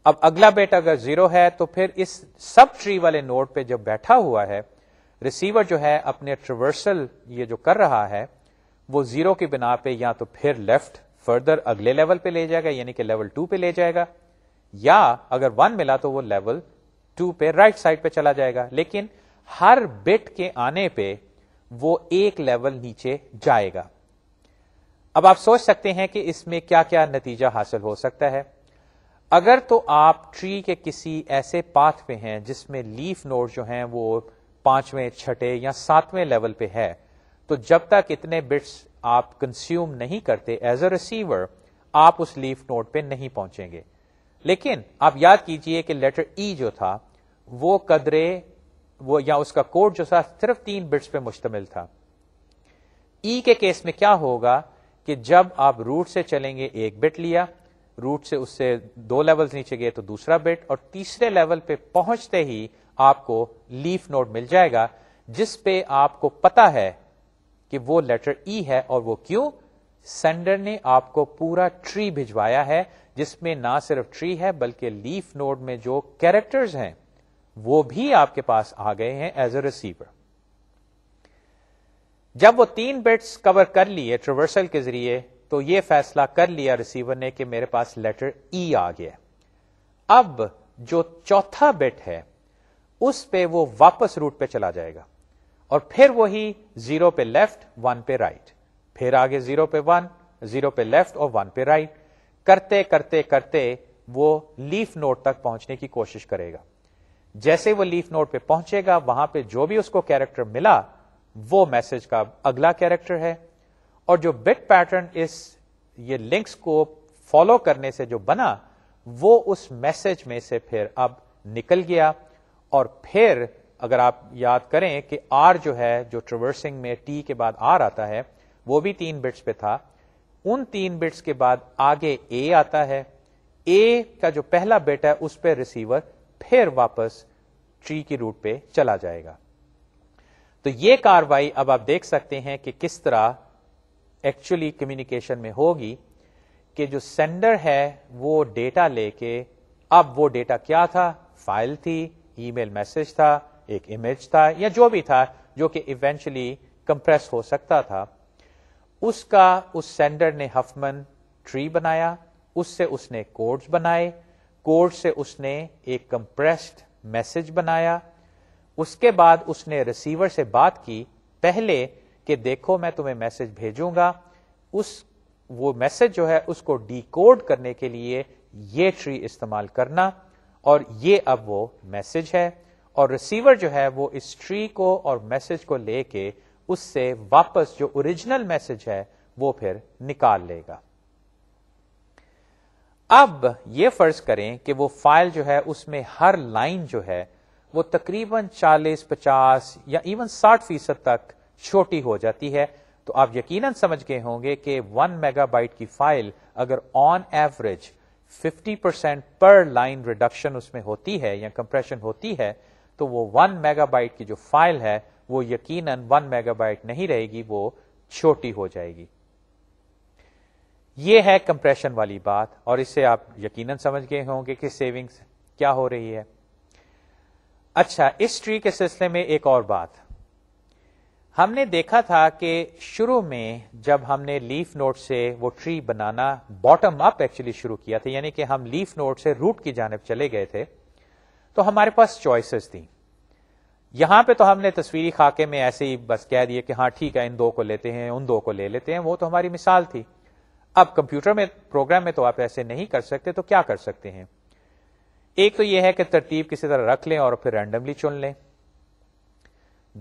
अब अगला बेट अगर जीरो है तो फिर इस सब ट्री वाले नोड पे जब बैठा हुआ है रिसीवर जो है अपने ट्रिवर्सल ये जो कर रहा है वो जीरो के बिना पे या तो फिर लेफ्ट फर्दर अगले लेवल पे ले जाएगा यानी कि लेवल टू पे ले जाएगा या अगर वन मिला तो वो लेवल टू पे राइट right साइड पे चला जाएगा लेकिन हर बिट के आने पे वो एक लेवल नीचे जाएगा अब आप सोच सकते हैं कि इसमें क्या क्या नतीजा हासिल हो सकता है अगर तो आप ट्री के किसी ऐसे पाथ पे हैं जिसमें लीफ नोड जो हैं वो पांचवें छठे या सातवें लेवल पे है तो जब तक इतने बिट्स आप कंज्यूम नहीं करते एज अ रिसीवर आप उस लीफ नोड पे नहीं पहुंचेंगे लेकिन आप याद कीजिए कि लेटर ई e जो था वो कदरे वो या उसका कोड जो था सिर्फ तीन बिट्स पे मुश्तमिल था ई e के केस में क्या होगा कि जब आप रूट से चलेंगे एक बिट लिया रूट से उससे दो लेवल्स नीचे गए तो दूसरा बिट और तीसरे लेवल पे पहुंचते ही आपको लीफ नोड मिल जाएगा जिस पे आपको पता है कि वो लेटर ई e है और वो क्यों सेंडर ने आपको पूरा ट्री भिजवाया है जिसमें ना सिर्फ ट्री है बल्कि लीफ नोड में जो कैरेक्टर्स हैं वो भी आपके पास आ गए हैं एज ए रिसीवर जब वो तीन बिट्स कवर कर लिए ट्रिवर्सल के जरिए तो ये फैसला कर लिया रिसीवर ने कि मेरे पास लेटर ई e आ गया अब जो चौथा बिट है उस पे वो वापस रूट पे चला जाएगा और फिर वही जीरो पे लेफ्ट वन पे राइट फिर आगे जीरो पे वन जीरो पे लेफ्ट और वन पे राइट करते करते करते वो लीफ नोड तक पहुंचने की कोशिश करेगा जैसे वो लीफ नोड पे पहुंचेगा वहां पे जो भी उसको कैरेक्टर मिला वो मैसेज का अगला कैरेक्टर है और जो बिट पैटर्न इस ये लिंक्स को फॉलो करने से जो बना वो उस मैसेज में से फिर अब निकल गया और फिर अगर आप याद करें कि आर जो है जो ट्रवर्सिंग में टी के बाद आर आता है वो भी तीन बिट्स पे था उन तीन बिट्स के बाद आगे ए आता है ए का जो पहला बिट है उस पर रिसीवर फिर वापस ट्री की रूट पे चला जाएगा तो ये कार्रवाई अब आप देख सकते हैं कि किस तरह एक्चुअली कम्युनिकेशन में होगी कि जो सेंडर है वो डेटा लेके अब वो डेटा क्या था फाइल थी ईमेल मैसेज था एक इमेज था या जो भी था जो कि इवेंचुअली कंप्रेस हो सकता था उसका उस सेंडर ने हफमन ट्री बनाया उससे उसने कोड्स बनाए कोड से उसने एक कंप्रेस्ड मैसेज बनाया उसके बाद उसने रिसीवर से बात की पहले कि देखो मैं तुम्हें मैसेज भेजूंगा उस वो मैसेज जो है उसको डिकोड करने के लिए ये ट्री इस्तेमाल करना और ये अब वो मैसेज है और रिसीवर जो है वो इस ट्री को और मैसेज को लेके उससे वापस जो ओरिजिनल मैसेज है वो फिर निकाल लेगा अब ये फर्ज करें कि वो फाइल जो है उसमें हर लाइन जो है वो तकरीबन 40, 50 या इवन 60 फीसद तक छोटी हो जाती है तो आप यकीनन समझ गए होंगे कि 1 मेगाबाइट की फाइल अगर ऑन एवरेज 50 परसेंट पर लाइन रिडक्शन उसमें होती है या कंप्रेशन होती है तो वो वन मेगाबाइट की जो फाइल है वो यकीनन वन मेगाबाइट नहीं रहेगी वो छोटी हो जाएगी ये है कंप्रेशन वाली बात और इससे आप यकीनन समझ गए होंगे कि सेविंग्स क्या हो रही है अच्छा इस ट्री के सिलसिले में एक और बात हमने देखा था कि शुरू में जब हमने लीफ नोट से वो ट्री बनाना बॉटम अप एक्चुअली शुरू किया था यानी कि हम लीफ नोट से रूट की जानब चले गए थे तो हमारे पास चॉइसेस थी यहां पे तो हमने तस्वीरी खाके में ऐसे ही बस कह दिए कि हाँ ठीक है इन दो को लेते हैं उन दो को ले लेते हैं वो तो हमारी मिसाल थी अब कंप्यूटर में प्रोग्राम में तो आप ऐसे नहीं कर सकते तो क्या कर सकते हैं एक तो यह है कि तरतीब किसी तरह रख लें और फिर रैंडमली चुन लें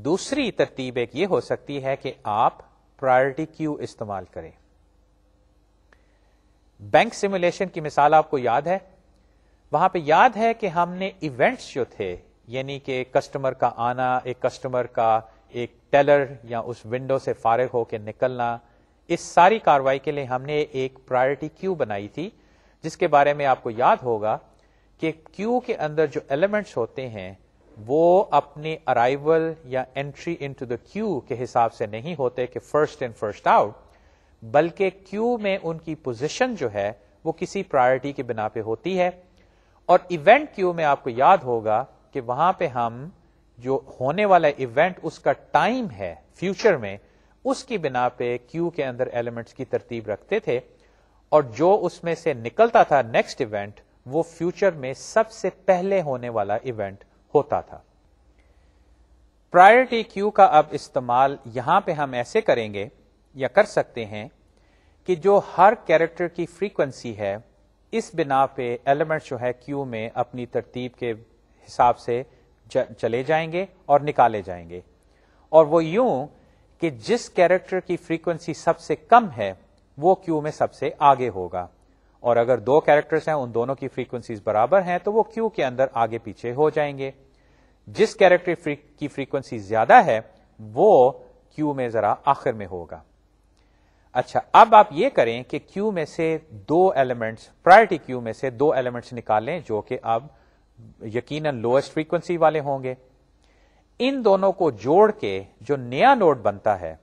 दूसरी तरतीब एक ये हो सकती है कि आप प्रायोरिटी क्यू इस्तेमाल करें बैंक सिमुलेशन की मिसाल आपको याद है वहां पे याद है कि हमने इवेंट्स जो थे यानी कि कस्टमर का आना एक कस्टमर का एक टेलर या उस विंडो से फारग होकर निकलना इस सारी कार्रवाई के लिए हमने एक प्रायोरिटी क्यू बनाई थी जिसके बारे में आपको याद होगा कि क्यू के अंदर जो एलिमेंट्स होते हैं वो अपने अराइवल या एंट्री इनटू द क्यू के हिसाब से नहीं होते कि फर्स्ट इन फर्स्ट आउट बल्कि क्यू में उनकी पोजीशन जो है वो किसी प्रायोरिटी के बिना पे होती है और इवेंट क्यू में आपको याद होगा कि वहां पे हम जो होने वाला इवेंट उसका टाइम है फ्यूचर में उसकी बिना पे क्यू के अंदर एलिमेंट्स की तरतीब रखते थे और जो उसमें से निकलता था नेक्स्ट इवेंट वो फ्यूचर में सबसे पहले होने वाला इवेंट होता था प्रायोरिटी क्यू का अब इस्तेमाल यहां पे हम ऐसे करेंगे या कर सकते हैं कि जो हर कैरेक्टर की फ्रीक्वेंसी है इस बिना पे एलिमेंट्स जो है क्यू में अपनी तरतीब के हिसाब से चले जाएंगे और निकाले जाएंगे और वो यूं कि जिस कैरेक्टर की फ्रीक्वेंसी सबसे कम है वो क्यू में सबसे आगे होगा और अगर दो कैरेक्टर्स हैं उन दोनों की फ्रीक्वेंसीज बराबर हैं तो वो क्यू के अंदर आगे पीछे हो जाएंगे जिस कैरेक्टर की फ्रीक्वेंसी ज्यादा है वो क्यू में जरा आखिर में होगा अच्छा अब आप ये करें कि क्यू में से दो एलिमेंट्स प्रायोरिटी क्यू में से दो एलिमेंट्स निकालें जो कि अब यकीनन लोएस्ट फ्रीक्वेंसी वाले होंगे इन दोनों को जोड़ के जो नया नोड बनता है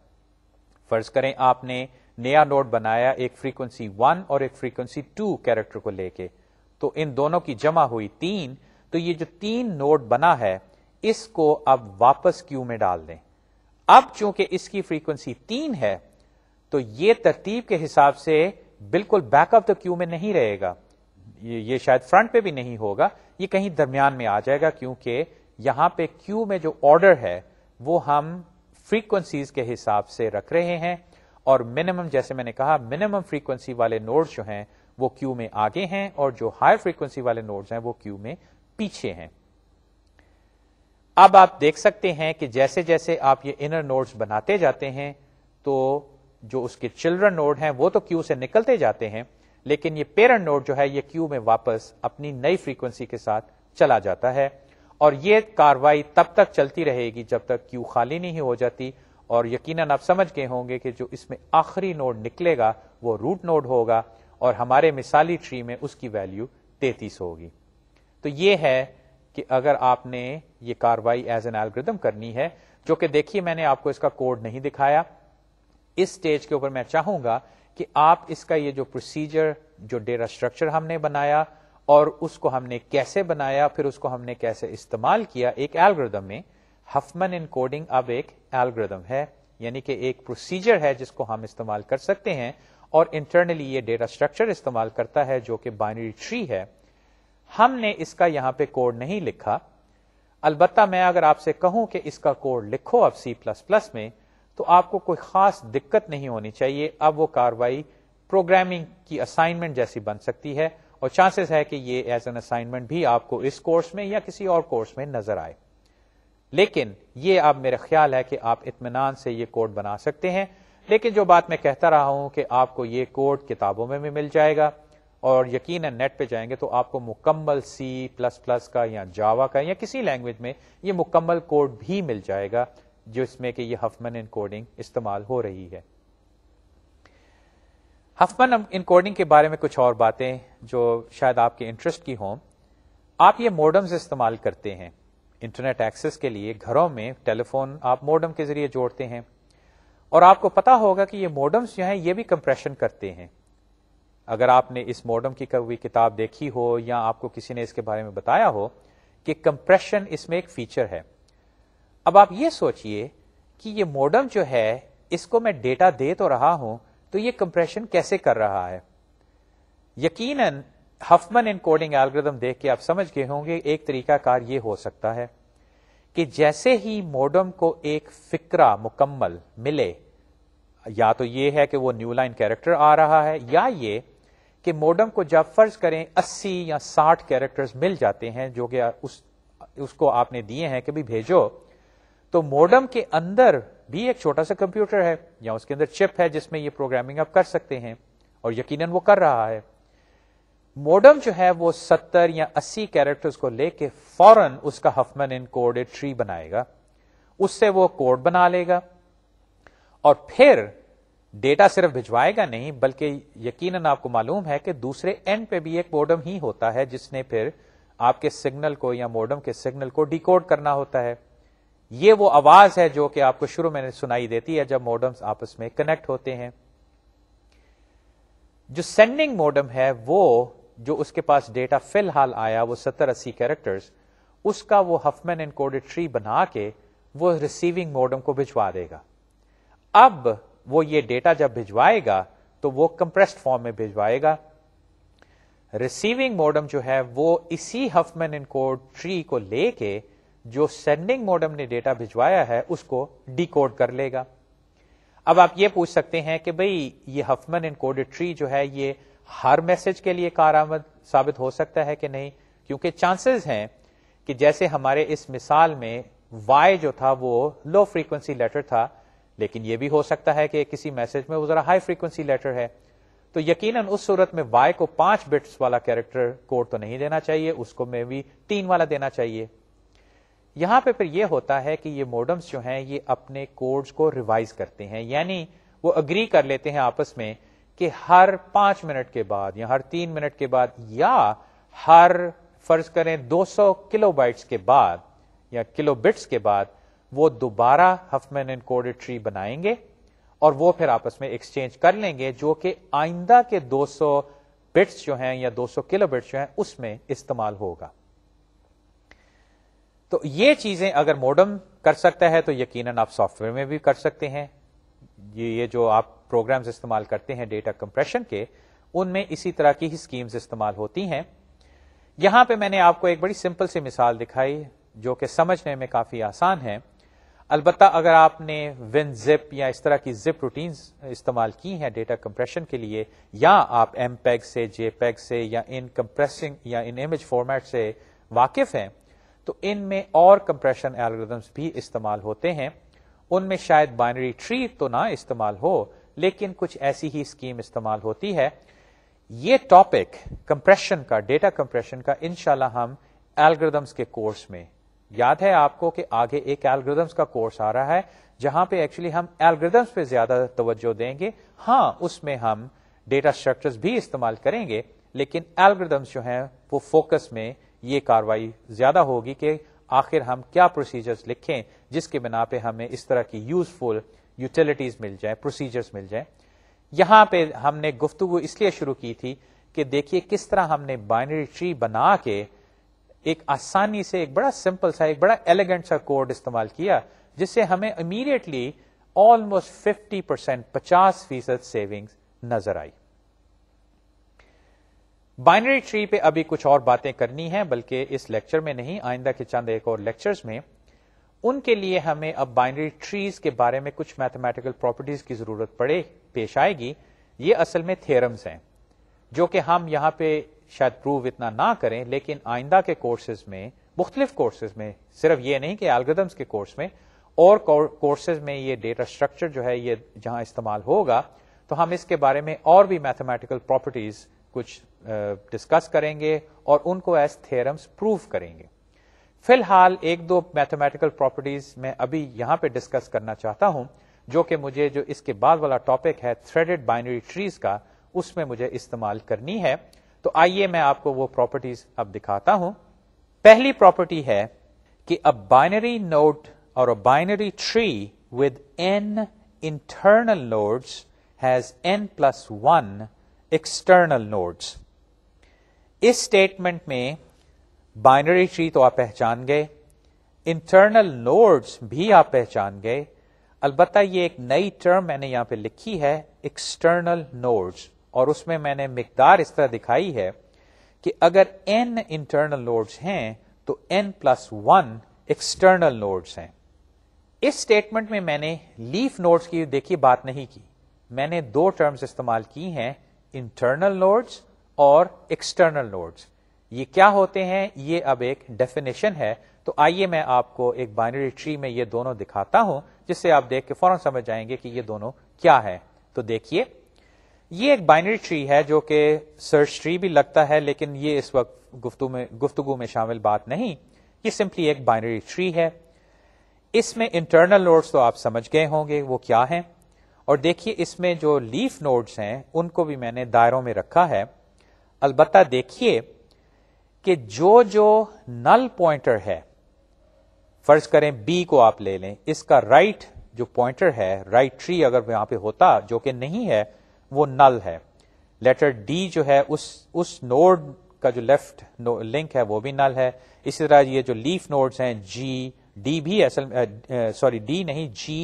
फर्ज करें आपने नया नोड बनाया एक फ्रीक्वेंसी वन और एक फ्रीक्वेंसी टू कैरेक्टर को लेके तो इन दोनों की जमा हुई तीन तो ये जो तीन नोड बना है इसको अब वापस क्यू में डाल दें अब चूंकि इसकी फ्रीक्वेंसी तीन है तो ये तरतीब के हिसाब से बिल्कुल बैक ऑफ द क्यू में नहीं रहेगा ये, ये शायद फ्रंट पे भी नहीं होगा ये कहीं दरमियान में आ जाएगा क्योंकि यहां पे क्यू में जो ऑर्डर है वो हम फ्रीक्वेंसीज के हिसाब से रख रहे हैं और मिनिमम जैसे मैंने कहा मिनिमम फ्रीक्वेंसी वाले नोड्स जो हैं वो क्यू में आगे हैं और जो हायर फ्रीक्वेंसी वाले नोड्स हैं वो क्यू में पीछे हैं अब आप देख सकते हैं कि जैसे जैसे आप ये इनर नोड्स बनाते जाते हैं तो जो उसके चिल्ड्रन नोड हैं वो तो क्यू से निकलते जाते हैं लेकिन ये पेरेंट नोड जो है ये क्यू में वापस अपनी नई फ्रीक्वेंसी के साथ चला जाता है और ये कार्रवाई तब तक चलती रहेगी जब तक क्यू खाली नहीं हो जाती और यकीनन आप समझ गए होंगे कि जो इसमें आखिरी नोड निकलेगा वो रूट नोड होगा और हमारे मिसाली ट्री में उसकी वैल्यू तैतीस होगी तो ये है कि अगर आपने ये कार्रवाई एज एन एल्ग्रिदम करनी है जो कि देखिए मैंने आपको इसका कोड नहीं दिखाया इस स्टेज के ऊपर मैं चाहूंगा कि आप इसका ये जो प्रोसीजर जो डेटा स्ट्रक्चर हमने बनाया और उसको हमने कैसे बनाया फिर उसको हमने कैसे इस्तेमाल किया एक एल्ग्रदम में हफमन इनकोडिंग अब एक एल्ग्रदम है यानी कि एक प्रोसीजर है जिसको हम इस्तेमाल कर सकते हैं और इंटरनली ये डेटा स्ट्रक्चर इस्तेमाल करता है जो कि बाइनरी ट्री है हमने इसका यहां पे कोड नहीं लिखा अलबत्ता मैं अगर आपसे कहूं कि इसका कोड लिखो अब C++ में तो आपको कोई खास दिक्कत नहीं होनी चाहिए अब वो कार्रवाई प्रोग्रामिंग की असाइनमेंट जैसी बन सकती है और चांसेस है कि ये एज एन असाइनमेंट भी आपको इस कोर्स में या किसी और कोर्स में नजर आए लेकिन ये अब मेरा ख्याल है कि आप इतमान से ये कोड बना सकते हैं लेकिन जो बात मैं कहता रहा हूं कि आपको ये कोड किताबों में भी मिल जाएगा और यकीन है नेट पे जाएंगे तो आपको मुकम्मल सी प्लस प्लस का या जावा का या किसी लैंग्वेज में ये मुकम्मल कोड भी मिल जाएगा जिसमें कि ये हफमन इनकोडिंग इस्तेमाल हो रही है हफमन इनकोडिंग के बारे में कुछ और बातें जो शायद आपके इंटरेस्ट की हों आप ये मोडम्स इस्तेमाल करते हैं इंटरनेट एक्सेस के लिए घरों में टेलीफोन आप मोडम के जरिए जोड़ते हैं और आपको पता होगा कि ये मोडम्स जो हैं ये भी कंप्रेशन करते हैं अगर आपने इस मोडम की कोई किताब देखी हो या आपको किसी ने इसके बारे में बताया हो कि कंप्रेशन इसमें एक फीचर है अब आप ये सोचिए कि ये मॉडम जो है इसको मैं डेटा दे तो रहा हूं तो ये कंप्रेशन कैसे कर रहा है यकीनन हफमन इनकोडिंग एल्गोरिदम देख के आप समझ गए होंगे एक तरीकाकार ये हो सकता है कि जैसे ही मोडम को एक फिक्रा मुकम्मल मिले या तो ये है कि वो न्यू लाइन कैरेक्टर आ रहा है या ये कि मोडम को जब फर्ज करें 80 या 60 कैरेक्टर्स मिल जाते हैं जो कि उस उसको आपने दिए हैं कि भी भेजो तो मोडम के अंदर भी एक छोटा सा कंप्यूटर है या उसके अंदर चिप है जिसमें ये प्रोग्रामिंग आप कर सकते हैं और यकीनन वो कर रहा है मोडम जो है वो 70 या 80 कैरेक्टर्स को लेके फौरन उसका हफमन इन कोड ट्री बनाएगा उससे वो कोड बना लेगा और फिर डेटा सिर्फ भिजवाएगा नहीं बल्कि यकीनन आपको मालूम है कि दूसरे एंड पे भी एक मोडम ही होता है जिसने फिर आपके सिग्नल को या मोडम के सिग्नल को डिकोड करना होता है ये वो आवाज है जो कि आपको शुरू में सुनाई देती है जब मोडम्स आपस में कनेक्ट होते हैं जो सेंडिंग मोडम है वो जो उसके पास डेटा फिलहाल आया वो सत्तर अस्सी कैरेक्टर्स उसका वो हफमैन एनकोडेड ट्री बना के वो रिसीविंग मोडम को भिजवा देगा अब वो ये डेटा जब भिजवाएगा तो वो कंप्रेस्ड फॉर्म में भिजवाएगा रिसीविंग मोडम जो है वो इसी हफमैन एनकोड ट्री को लेके जो सेंडिंग मॉडम ने डेटा भिजवाया है उसको डिकोड कर लेगा अब आप ये पूछ सकते हैं कि भाई ये हफमन इनकोडेड ट्री जो है ये हर मैसेज के लिए कारआमद साबित हो सकता है कि नहीं क्योंकि चांसेस हैं कि जैसे हमारे इस मिसाल में वाई जो था वो लो फ्रीक्वेंसी लेटर था लेकिन ये भी हो सकता है कि किसी मैसेज में वो जरा हाई फ्रीक्वेंसी लेटर है तो यकीनन उस सूरत में वाई को पांच बिट्स वाला कैरेक्टर कोड तो नहीं देना चाहिए उसको मे भी तीन वाला देना चाहिए यहां पे फिर ये होता है कि ये मोडम्स जो हैं ये अपने कोड्स को रिवाइज करते हैं यानी वो अग्री कर लेते हैं आपस में कि हर पांच मिनट के बाद या हर तीन मिनट के बाद या हर फर्ज करें 200 किलोबाइट्स के बाद या किलोबिट्स के बाद वो दोबारा हफमैन इनकोडेड ट्री बनाएंगे और वो फिर आपस में एक्सचेंज कर लेंगे जो कि आइंदा के 200 बिट्स जो हैं या 200 किलोबिट्स जो हैं उसमें इस्तेमाल होगा तो ये चीजें अगर मोडम कर सकता है तो यकीनन आप सॉफ्टवेयर में भी कर सकते हैं ये ये जो आप प्रोग्राम्स इस्तेमाल करते हैं डेटा कंप्रेशन के उनमें इसी तरह की ही स्कीम्स इस्तेमाल होती हैं यहां पे मैंने आपको एक बड़ी सिंपल सी मिसाल दिखाई जो कि समझने में काफी आसान है अलबत् अगर आपने विन जिप या इस तरह की जिप रूटीन इस्तेमाल की हैं डेटा कंप्रेशन के लिए या आप एम पैग से जे पैग से या इन कंप्रेसिंग या इन इमेज फॉर्मेट से वाकिफ हैं तो इनमें और कंप्रेशन एल्गोरिदम्स भी इस्तेमाल होते हैं उनमें शायद बाइनरी ट्री तो ना इस्तेमाल हो लेकिन कुछ ऐसी ही स्कीम इस्तेमाल होती है ये टॉपिक कंप्रेशन का डेटा कंप्रेशन का इनशाला हम एल्गोरिदम्स के कोर्स में याद है आपको कि आगे एक एल्गोरिदम्स का कोर्स आ रहा है जहां पे एक्चुअली हम एल्गोरिदम्स पे ज्यादा तवज्जो देंगे हाँ उसमें हम डेटा स्ट्रक्चर्स भी इस्तेमाल करेंगे लेकिन एल्गोरिदम्स जो हैं वो फोकस में ये कार्रवाई ज्यादा होगी कि आखिर हम क्या प्रोसीजर्स लिखें जिसके बिना पे हमें इस तरह की यूजफुल यूटिलिटीज मिल जाए प्रोसीजर्स मिल जाए यहां पे हमने गुफ्तु इसलिए शुरू की थी कि देखिए किस तरह हमने बाइनरी ट्री बना के एक आसानी से एक बड़ा सिंपल सा एक बड़ा एलिगेंट सा कोड इस्तेमाल किया जिससे हमें इमीडिएटली ऑलमोस्ट 50 परसेंट पचास फीसद सेविंग्स नजर आई बाइनरी ट्री पे अभी कुछ और बातें करनी है बल्कि इस लेक्चर में नहीं आइंदा के चंद एक और लेक्चर्स में उनके लिए हमें अब बाइनरी ट्रीज के बारे में कुछ मैथमेटिकल प्रॉपर्टीज की जरूरत पड़े पेश आएगी ये असल में थेरम्स हैं जो कि हम यहाँ पे शायद प्रूव इतना ना करें लेकिन आइंदा के कोर्सेज में मुख्तलिफ कोर्सेज में सिर्फ ये नहीं कि एल्गोदम्स के कोर्स में और कोर्सेज में ये डेटा स्ट्रक्चर जो है ये जहां इस्तेमाल होगा तो हम इसके बारे में और भी मैथमेटिकल प्रॉपर्टीज कुछ डिस्कस करेंगे और उनको एज थेरम्स प्रूव करेंगे फिलहाल एक दो मैथमेटिकल प्रॉपर्टीज मैं अभी यहां पे डिस्कस करना चाहता हूं जो कि मुझे जो इसके बाद वाला टॉपिक है थ्रेडेड बाइनरी ट्रीज का उसमें मुझे इस्तेमाल करनी है तो आइए मैं आपको वो प्रॉपर्टीज अब दिखाता हूं पहली प्रॉपर्टी है कि अ बाइनरी नोड और a binary tree with n internal nodes has n plus one external nodes इस स्टेटमेंट में बाइनरी ट्री तो आप पहचान गए इंटरनल नोड्स भी आप पहचान गए अलबत्ता ये एक नई टर्म मैंने यहां पे लिखी है एक्सटर्नल नोड्स और उसमें मैंने मकदार इस तरह दिखाई है कि अगर एन इंटरनल नोड्स हैं तो n plus one external nodes हैं इस स्टेटमेंट में मैंने लीफ नोड्स की देखिए बात नहीं की मैंने दो टर्म्स इस्तेमाल की हैं इंटरनल नोड्स और एक्सटर्नल नोड्स ये क्या होते हैं ये अब एक डेफिनेशन है तो आइए मैं आपको एक बाइनरी ट्री में ये दोनों दिखाता हूं जिससे आप देख के फौरन समझ जाएंगे कि ये दोनों क्या है तो देखिए ये एक बाइनरी ट्री है जो कि सर्च ट्री भी लगता है लेकिन ये इस वक्त गुफ्तु में गुफ्तगु में शामिल बात नहीं ये सिंपली एक बाइनरी ट्री है इसमें इंटरनल नोड्स तो आप समझ गए होंगे वो क्या हैं और देखिए इसमें जो लीफ नोड्स हैं उनको भी मैंने दायरों में रखा है अलबत्ता देखिए कि जो जो नल पॉइंटर है फर्ज करें बी को आप ले लें इसका राइट जो पॉइंटर है राइट ट्री अगर यहां पे होता जो कि नहीं है वो नल है लेटर डी जो है उस उस नोड का जो लेफ्ट लिंक है वो भी नल है इसी तरह ये जो लीफ नोड्स हैं जी डी भी असल सॉरी डी नहीं जी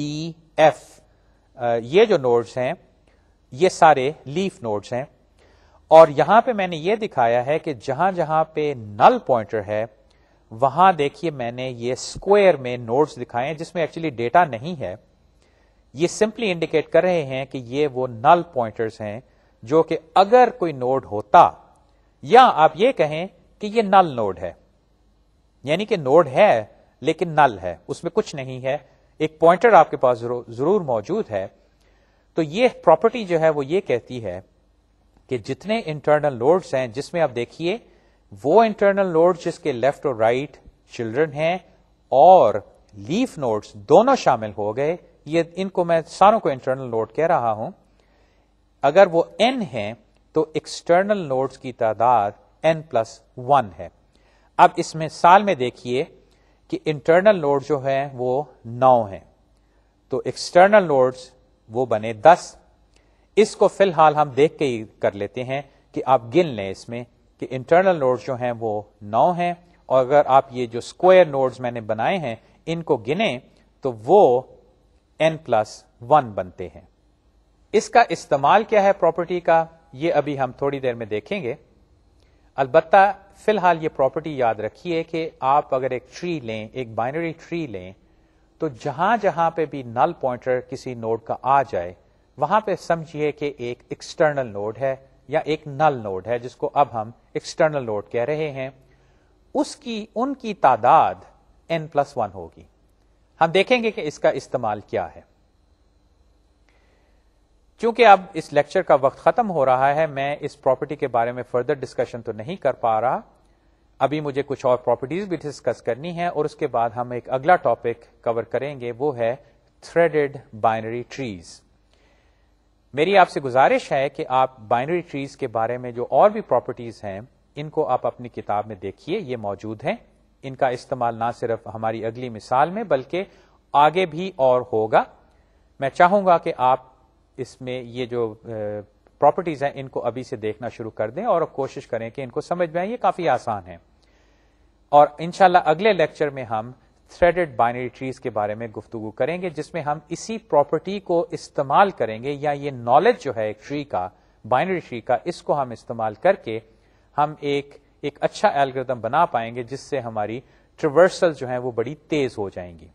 ई एफ ये जो नोड्स हैं ये सारे लीफ नोड्स हैं और यहां पे मैंने ये दिखाया है कि जहां जहां पे नल पॉइंटर है वहां देखिए मैंने ये स्क्वायर में नोड्स दिखाए हैं जिसमें एक्चुअली डेटा नहीं है ये सिंपली इंडिकेट कर रहे हैं कि ये वो नल पॉइंटर्स हैं जो कि अगर कोई नोड होता या आप ये कहें कि ये नल नोड है यानी कि नोड है लेकिन नल है उसमें कुछ नहीं है एक पॉइंटर आपके पास जरूर मौजूद है तो ये प्रॉपर्टी जो है वो ये कहती है कि जितने इंटरनल लोड्स हैं जिसमें आप देखिए वो इंटरनल लोड जिसके लेफ्ट और राइट चिल्ड्रन हैं और लीफ नोड्स दोनों शामिल हो गए ये इनको मैं सारों को इंटरनल नोड कह रहा हूं अगर वो एन है तो एक्सटर्नल नोड्स की तादाद एन प्लस वन है अब इसमें साल में देखिए कि इंटरनल नोड जो है वो नौ है तो एक्सटर्नल नोड्स वो बने दस इसको फिलहाल हम देख के ही कर लेते हैं कि आप गिन लें इसमें कि इंटरनल नोड्स जो हैं वो नौ हैं और अगर आप ये जो स्क्वायर नोड्स मैंने बनाए हैं इनको गिने तो वो एन प्लस वन बनते हैं इसका इस्तेमाल क्या है प्रॉपर्टी का ये अभी हम थोड़ी देर में देखेंगे अलबत्ता फिलहाल ये प्रॉपर्टी याद रखिए कि आप अगर एक ट्री लें एक बाइनरी ट्री लें तो जहां जहां पे भी नल पॉइंटर किसी नोड का आ जाए वहां पे समझिए कि एक एक्सटर्नल नोड है या एक नल नोड है जिसको अब हम एक्सटर्नल नोड कह रहे हैं उसकी उनकी तादाद एन प्लस वन होगी हम देखेंगे कि इसका इस्तेमाल क्या है चूंकि अब इस लेक्चर का वक्त खत्म हो रहा है मैं इस प्रॉपर्टी के बारे में फर्दर डिस्कशन तो नहीं कर पा रहा अभी मुझे कुछ और प्रॉपर्टीज भी डिस्कस करनी है और उसके बाद हम एक अगला टॉपिक कवर करेंगे वो है थ्रेडेड बाइनरी ट्रीज़ मेरी आपसे गुजारिश है कि आप बाइनरी ट्रीज के बारे में जो और भी प्रॉपर्टीज हैं इनको आप अपनी किताब में देखिए ये मौजूद हैं इनका इस्तेमाल ना सिर्फ हमारी अगली मिसाल में बल्कि आगे भी और होगा मैं चाहूंगा कि आप इसमें ये जो प्रॉपर्टीज हैं इनको अभी से देखना शुरू कर दें और कोशिश करें कि इनको समझ में आए ये काफी आसान है और इनशाला अगले लेक्चर में हम थ्रेडेड बाइनरी ट्रीज के बारे में गुफ्तगु करेंगे जिसमें हम इसी प्रॉपर्टी को इस्तेमाल करेंगे या ये नॉलेज जो है एक ट्री का बाइनरी ट्री का इसको हम इस्तेमाल करके हम एक एक अच्छा एल्गोरिदम बना पाएंगे जिससे हमारी ट्रिवर्सल जो है वो बड़ी तेज हो जाएंगी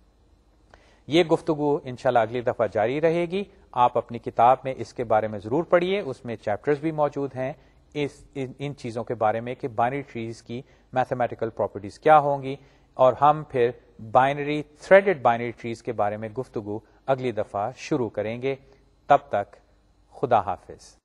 ये गुफ्तगु इंशाल्लाह अगली दफा जारी रहेगी आप अपनी किताब में इसके बारे में जरूर पढ़िए उसमें चैप्टर्स भी मौजूद हैं इस इन, इन चीजों के बारे में कि बाइनरी ट्रीज की मैथमेटिकल प्रॉपर्टीज क्या होंगी और हम फिर बाइनरी थ्रेडेड बाइनरी ट्रीज के बारे में गुफ्तगु अगली दफा शुरू करेंगे तब तक खुदा हाफिज़